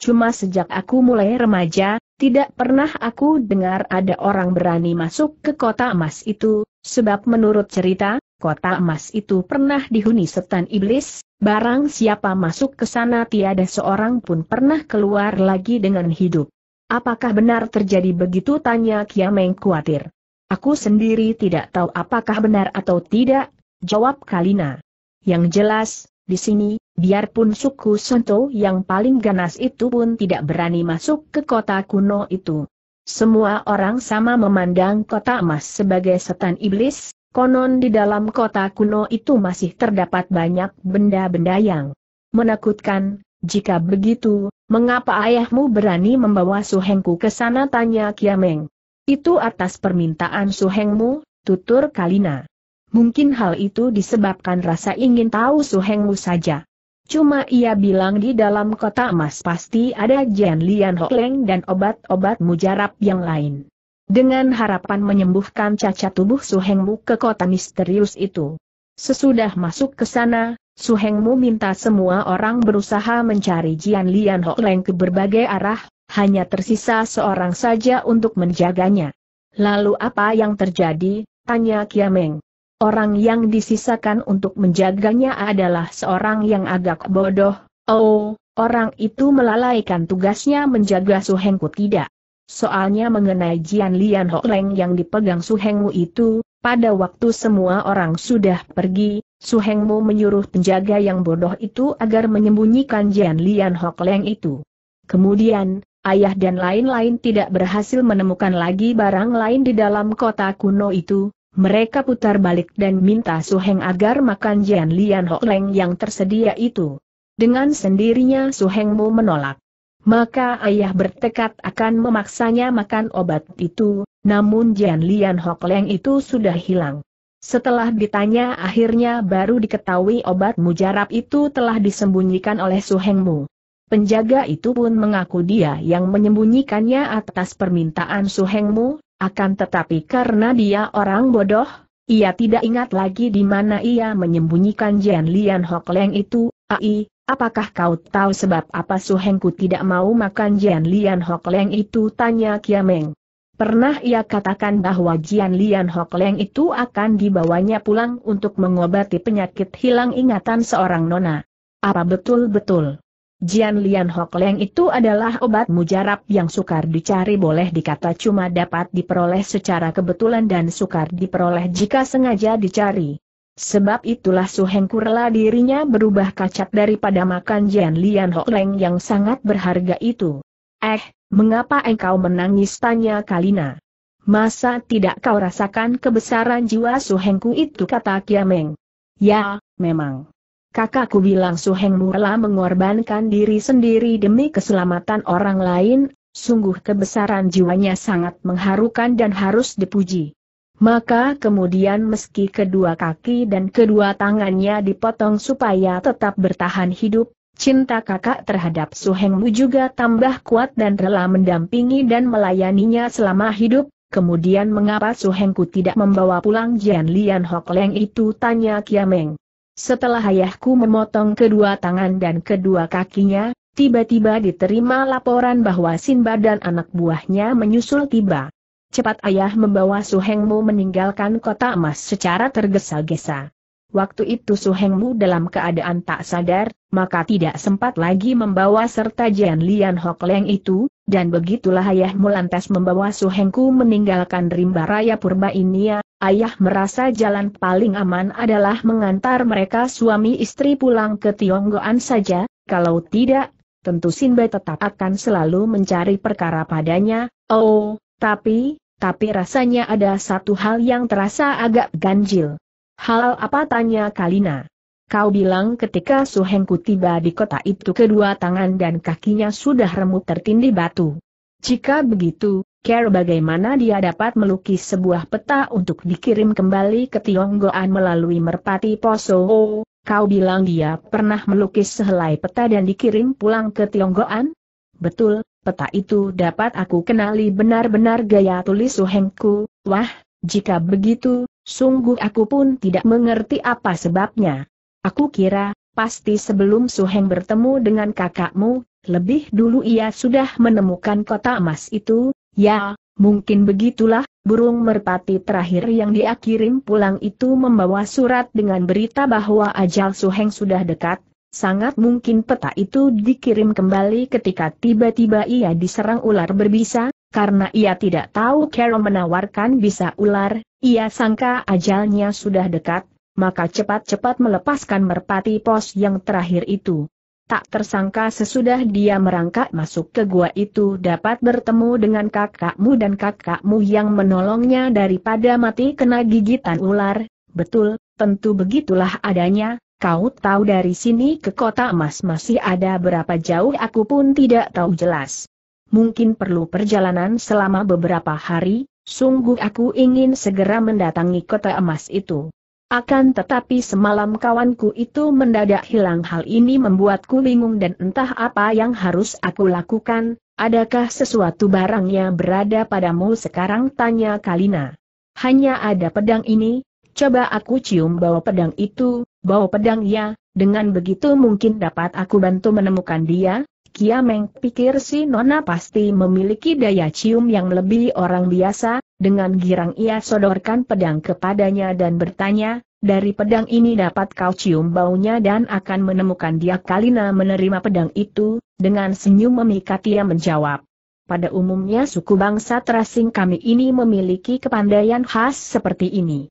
Cuma sejak aku mulai remaja, tidak pernah aku dengar ada orang berani masuk ke kota emas itu, sebab menurut cerita, kota emas itu pernah dihuni setan iblis, barang siapa masuk ke sana tiada seorang pun pernah keluar lagi dengan hidup. Apakah benar terjadi begitu tanya Kiameng khawatir. Aku sendiri tidak tahu apakah benar atau tidak, jawab Kalina. Yang jelas, di sini, Biarpun suku Sonto yang paling ganas itu pun tidak berani masuk ke kota kuno itu. Semua orang sama memandang kota emas sebagai setan iblis, konon di dalam kota kuno itu masih terdapat banyak benda-benda yang menakutkan. Jika begitu, mengapa ayahmu berani membawa suhengku ke sana tanya Kiameng? Itu atas permintaan suhengmu, tutur Kalina. Mungkin hal itu disebabkan rasa ingin tahu suhengmu saja. Cuma ia bilang di dalam kota emas pasti ada Jian Lian Hokleng dan obat-obat mujarab yang lain. Dengan harapan menyembuhkan cacat tubuh Su Suhengmu ke kota misterius itu. Sesudah masuk ke sana, Suhengmu minta semua orang berusaha mencari Jian Lian Hokleng ke berbagai arah, hanya tersisa seorang saja untuk menjaganya. Lalu apa yang terjadi? Tanya Kiameng orang yang disisakan untuk menjaganya adalah seorang yang agak bodoh. Oh, orang itu melalaikan tugasnya menjaga Su Hengku tidak. Soalnya mengenai Jian Lian Ho Leng yang dipegang Su Hengmu itu, pada waktu semua orang sudah pergi, Su Hengmu menyuruh penjaga yang bodoh itu agar menyembunyikan Jian Lian Ho Leng itu. Kemudian, ayah dan lain-lain tidak berhasil menemukan lagi barang lain di dalam kota kuno itu, mereka putar balik dan minta Su Heng agar makan Jian Lian Ho Leng yang tersedia itu. Dengan sendirinya Su Mu menolak. Maka ayah bertekad akan memaksanya makan obat itu, namun Jian Lian Ho Leng itu sudah hilang. Setelah ditanya akhirnya baru diketahui obat mujarab itu telah disembunyikan oleh Su Mu. Penjaga itu pun mengaku dia yang menyembunyikannya atas permintaan Su Mu akan tetapi karena dia orang bodoh, ia tidak ingat lagi di mana ia menyembunyikan Jian Lian Hok Leng itu, ai, Apakah kau tahu sebab apa Su Hengku tidak mau makan Jian Lian Hok Leng itu? Tanya Kiameng. Pernah ia katakan bahwa Jian Lian Hok Leng itu akan dibawanya pulang untuk mengobati penyakit hilang ingatan seorang nona. Apa betul-betul? Jian Lian Hok Leng itu adalah obat mujarab yang sukar dicari boleh dikata cuma dapat diperoleh secara kebetulan dan sukar diperoleh jika sengaja dicari. Sebab itulah Su Heng Kurla dirinya berubah kacat daripada makan Jian Lian Hok Leng yang sangat berharga itu. Eh, mengapa engkau menangis tanya Kalina? Masa tidak kau rasakan kebesaran jiwa Su Hengku itu kata Kiameng? Ya, memang. Kakakku bilang Su Heng rela mengorbankan diri sendiri demi keselamatan orang lain, sungguh kebesaran jiwanya sangat mengharukan dan harus dipuji. Maka kemudian meski kedua kaki dan kedua tangannya dipotong supaya tetap bertahan hidup, cinta kakak terhadap Su Suhengmu juga tambah kuat dan rela mendampingi dan melayaninya selama hidup, kemudian mengapa Su Suhengku tidak membawa pulang Jian Lian Hok Leng itu tanya Kiameng. Setelah ayahku memotong kedua tangan dan kedua kakinya, tiba-tiba diterima laporan bahwa Sinbad dan anak buahnya menyusul tiba. Cepat ayah membawa Suhengmu meninggalkan kota emas secara tergesa-gesa. Waktu itu Suhengmu dalam keadaan tak sadar, maka tidak sempat lagi membawa serta Jian Lian Leng itu, dan begitulah ayahmu lantas membawa Suhengku meninggalkan rimba raya purba ya, ayah merasa jalan paling aman adalah mengantar mereka suami istri pulang ke Tionggoan saja, kalau tidak, tentu Sinbei tetap akan selalu mencari perkara padanya, oh, tapi, tapi rasanya ada satu hal yang terasa agak ganjil. Hal apa tanya Kalina? Kau bilang ketika Suhengku tiba di kota itu kedua tangan dan kakinya sudah remuk tertindih batu. Jika begitu, Care bagaimana dia dapat melukis sebuah peta untuk dikirim kembali ke Tionggoan melalui merpati Poso. Oh, kau bilang dia pernah melukis sehelai peta dan dikirim pulang ke Tionggoan? Betul, peta itu dapat aku kenali benar-benar gaya tulis Suhengku. Wah, jika begitu, sungguh aku pun tidak mengerti apa sebabnya. Aku kira, pasti sebelum Suheng bertemu dengan kakakmu, lebih dulu ia sudah menemukan kota emas itu, ya, mungkin begitulah, burung merpati terakhir yang dia kirim pulang itu membawa surat dengan berita bahwa ajal Suheng sudah dekat, sangat mungkin peta itu dikirim kembali ketika tiba-tiba ia diserang ular berbisa, karena ia tidak tahu Carol menawarkan bisa ular, ia sangka ajalnya sudah dekat, maka cepat-cepat melepaskan merpati pos yang terakhir itu. Tak tersangka sesudah dia merangkak masuk ke gua itu dapat bertemu dengan kakakmu dan kakakmu yang menolongnya daripada mati kena gigitan ular, betul, tentu begitulah adanya, kau tahu dari sini ke kota emas masih ada berapa jauh aku pun tidak tahu jelas. Mungkin perlu perjalanan selama beberapa hari, sungguh aku ingin segera mendatangi kota emas itu. Akan tetapi semalam kawanku itu mendadak hilang hal ini membuatku bingung dan entah apa yang harus aku lakukan, adakah sesuatu barangnya berada padamu sekarang tanya Kalina. Hanya ada pedang ini, coba aku cium bawa pedang itu, bawa pedang ya, dengan begitu mungkin dapat aku bantu menemukan dia, Kiameng pikir si Nona pasti memiliki daya cium yang lebih orang biasa, dengan girang ia sodorkan pedang kepadanya dan bertanya, dari pedang ini dapat kau cium baunya dan akan menemukan dia Kalina menerima pedang itu, dengan senyum memikat ia menjawab. Pada umumnya suku bangsa terasing kami ini memiliki kepandaian khas seperti ini.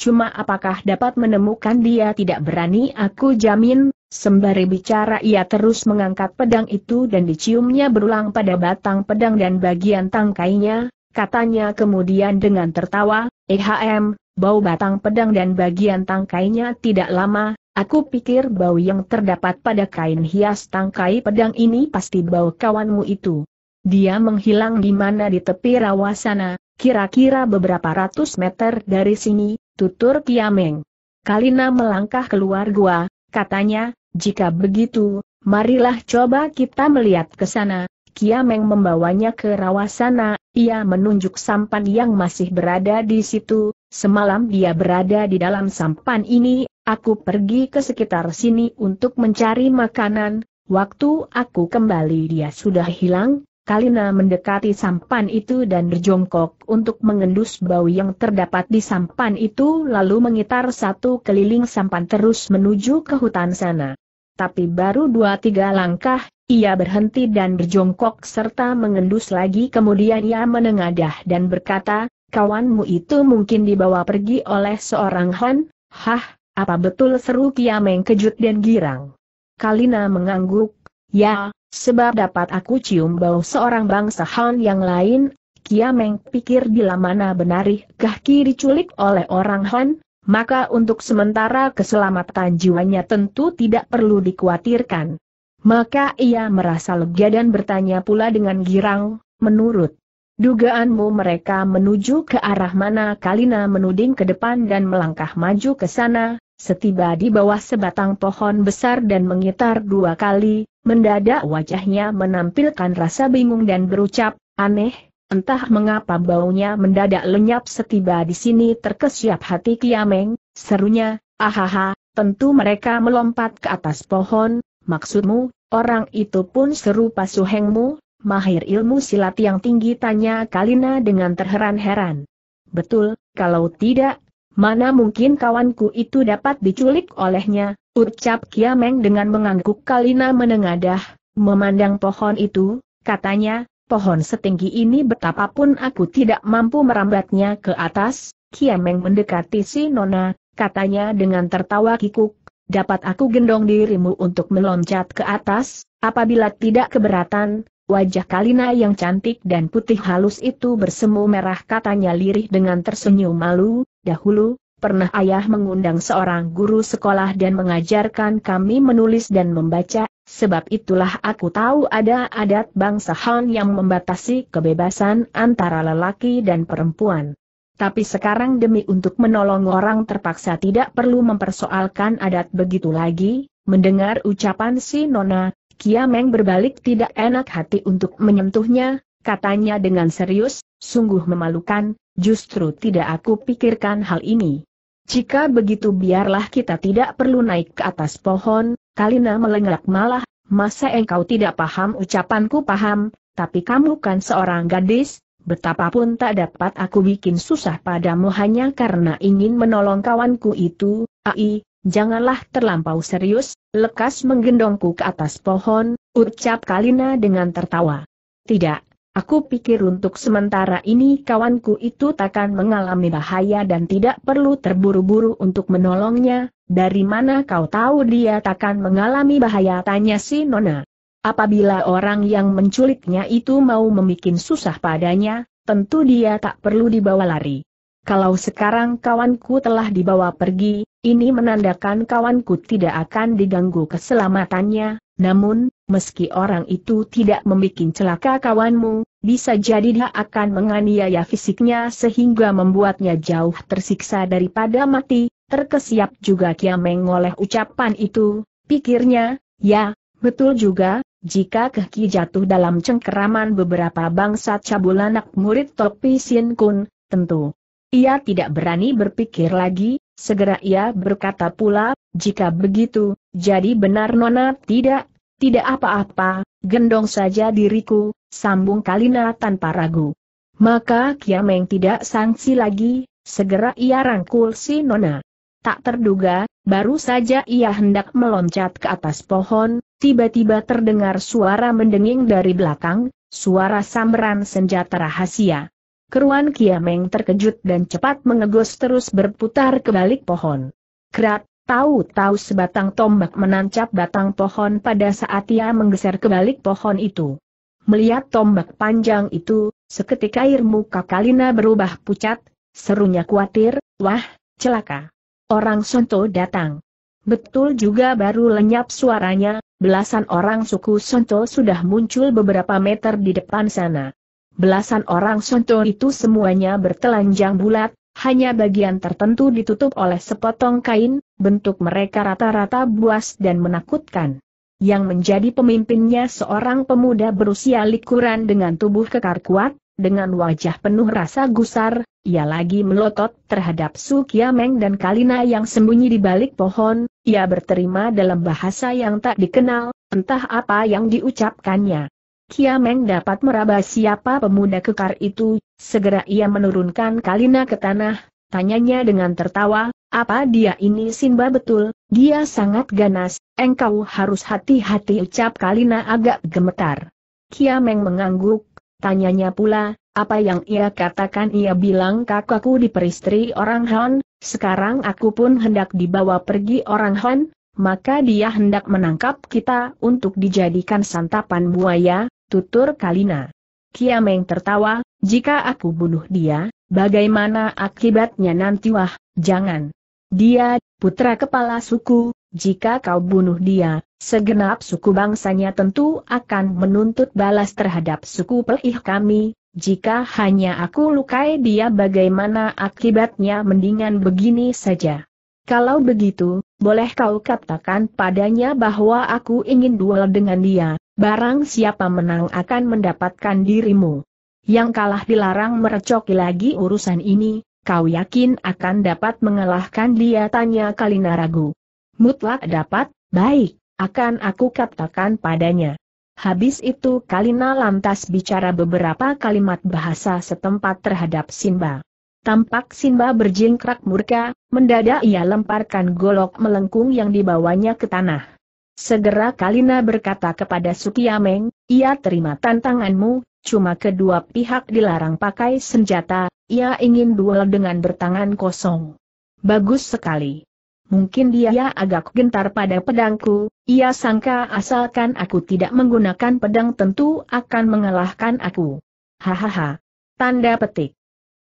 Cuma apakah dapat menemukan dia tidak berani aku jamin, sembari bicara ia terus mengangkat pedang itu dan diciumnya berulang pada batang pedang dan bagian tangkainya, katanya kemudian dengan tertawa, ehm, bau batang pedang dan bagian tangkainya tidak lama, aku pikir bau yang terdapat pada kain hias tangkai pedang ini pasti bau kawanmu itu. Dia menghilang di mana di tepi rawa sana, kira-kira beberapa ratus meter dari sini, tutur Kiameng. Kalina melangkah keluar gua, katanya, jika begitu, marilah coba kita melihat ke sana. Kiameng membawanya ke rawa sana, ia menunjuk sampan yang masih berada di situ, semalam dia berada di dalam sampan ini, aku pergi ke sekitar sini untuk mencari makanan, waktu aku kembali dia sudah hilang, Kalina mendekati sampan itu dan berjongkok untuk mengendus bau yang terdapat di sampan itu lalu mengitar satu keliling sampan terus menuju ke hutan sana. Tapi baru dua tiga langkah, ia berhenti dan berjongkok serta mengendus lagi kemudian ia menengadah dan berkata, kawanmu itu mungkin dibawa pergi oleh seorang Han." hah, apa betul seru Kiameng kejut dan girang. Kalina mengangguk, Ya, sebab dapat aku cium bau seorang bangsa Han yang lain, Kiameng pikir bila mana benarih Gahki diculik oleh orang Han, maka untuk sementara keselamatan jiwanya tentu tidak perlu dikhawatirkan. Maka ia merasa lega dan bertanya pula dengan girang, menurut dugaanmu mereka menuju ke arah mana Kalina menuding ke depan dan melangkah maju ke sana, setiba di bawah sebatang pohon besar dan mengitar dua kali, Mendadak wajahnya menampilkan rasa bingung dan berucap, aneh, entah mengapa baunya mendadak lenyap setiba di sini terkesiap hati Kiameng, serunya, ahaha, tentu mereka melompat ke atas pohon, maksudmu, orang itu pun serupa suhengmu, mahir ilmu silat yang tinggi tanya Kalina dengan terheran-heran. Betul, kalau tidak, mana mungkin kawanku itu dapat diculik olehnya, Ucap Kiameng dengan mengangguk Kalina menengadah, memandang pohon itu, katanya, pohon setinggi ini betapapun aku tidak mampu merambatnya ke atas, Kiameng mendekati si Nona, katanya dengan tertawa kikuk, dapat aku gendong dirimu untuk meloncat ke atas, apabila tidak keberatan, wajah Kalina yang cantik dan putih halus itu bersemu merah katanya lirih dengan tersenyum malu, dahulu, pernah ayah mengundang seorang guru sekolah dan mengajarkan kami menulis dan membaca, sebab itulah aku tahu ada adat bangsa Han yang membatasi kebebasan antara lelaki dan perempuan. Tapi sekarang demi untuk menolong orang terpaksa tidak perlu mempersoalkan adat begitu lagi, mendengar ucapan si Nona, Kiameng berbalik tidak enak hati untuk menyentuhnya, katanya dengan serius, sungguh memalukan, justru tidak aku pikirkan hal ini. Jika begitu biarlah kita tidak perlu naik ke atas pohon, Kalina melengak malah, masa engkau tidak paham ucapanku paham, tapi kamu kan seorang gadis, betapapun tak dapat aku bikin susah padamu hanya karena ingin menolong kawanku itu, ai, janganlah terlampau serius, lekas menggendongku ke atas pohon, ucap Kalina dengan tertawa. Tidak, Aku pikir untuk sementara ini kawanku itu takkan mengalami bahaya dan tidak perlu terburu-buru untuk menolongnya, dari mana kau tahu dia takkan mengalami bahaya tanya si Nona. Apabila orang yang menculiknya itu mau membuat susah padanya, tentu dia tak perlu dibawa lari. Kalau sekarang kawanku telah dibawa pergi, ini menandakan kawanku tidak akan diganggu keselamatannya, namun, meski orang itu tidak membuat celaka kawanmu, bisa jadi dia akan menganiaya fisiknya sehingga membuatnya jauh tersiksa daripada mati, terkesiap juga Kiameng oleh ucapan itu, pikirnya, ya, betul juga, jika Kehki jatuh dalam cengkeraman beberapa bangsa cabul anak murid Topi Sin Kun, tentu. Ia tidak berani berpikir lagi, segera ia berkata pula, jika begitu, jadi benar Nona tidak, tidak apa-apa, gendong saja diriku, sambung Kalina tanpa ragu. Maka Kiameng tidak sangsi lagi, segera ia rangkul si Nona. Tak terduga, baru saja ia hendak meloncat ke atas pohon, tiba-tiba terdengar suara mendenging dari belakang, suara samberan senjata rahasia. Keruan Kiameng terkejut dan cepat mengegos terus berputar ke balik pohon. Kerat, Tahu-tahu sebatang tombak menancap batang pohon pada saat ia menggeser ke balik pohon itu. Melihat tombak panjang itu, seketika air muka Kalina berubah pucat, serunya khawatir, wah, celaka. Orang Sonto datang. Betul juga baru lenyap suaranya, belasan orang suku Sonto sudah muncul beberapa meter di depan sana. Belasan orang Sonto itu semuanya bertelanjang bulat, hanya bagian tertentu ditutup oleh sepotong kain, bentuk mereka rata-rata buas dan menakutkan. Yang menjadi pemimpinnya seorang pemuda berusia likuran dengan tubuh kekar kuat, dengan wajah penuh rasa gusar, ia lagi melotot terhadap Su Kiameng dan Kalina yang sembunyi di balik pohon, ia berterima dalam bahasa yang tak dikenal, entah apa yang diucapkannya. Kiameng dapat meraba siapa pemuda kekar itu, segera ia menurunkan Kalina ke tanah, tanyanya dengan tertawa, apa dia ini Simba betul, dia sangat ganas, engkau harus hati-hati ucap Kalina agak gemetar. Kiameng mengangguk, tanyanya pula, apa yang ia katakan ia bilang kakakku diperistri orang Han, sekarang aku pun hendak dibawa pergi orang Han, maka dia hendak menangkap kita untuk dijadikan santapan buaya, tutur Kalina. Kiameng tertawa, jika aku bunuh dia, bagaimana akibatnya nanti wah, jangan. Dia, putra kepala suku, jika kau bunuh dia, segenap suku bangsanya tentu akan menuntut balas terhadap suku pelih kami, jika hanya aku lukai dia bagaimana akibatnya mendingan begini saja. Kalau begitu, boleh kau katakan padanya bahwa aku ingin duel dengan dia, barang siapa menang akan mendapatkan dirimu. Yang kalah dilarang merecoki lagi urusan ini, kau yakin akan dapat mengalahkan dia tanya Kalina ragu. Mutlak dapat, baik, akan aku katakan padanya. Habis itu Kalina lantas bicara beberapa kalimat bahasa setempat terhadap Simba. Tampak Simba berjingkrak murka, mendadak ia lemparkan golok melengkung yang dibawanya ke tanah. Segera Kalina berkata kepada Sukiameng, ia terima tantanganmu, cuma kedua pihak dilarang pakai senjata, ia ingin duel dengan bertangan kosong. Bagus sekali. Mungkin dia agak gentar pada pedangku, ia sangka asalkan aku tidak menggunakan pedang tentu akan mengalahkan aku. Hahaha. Tanda petik.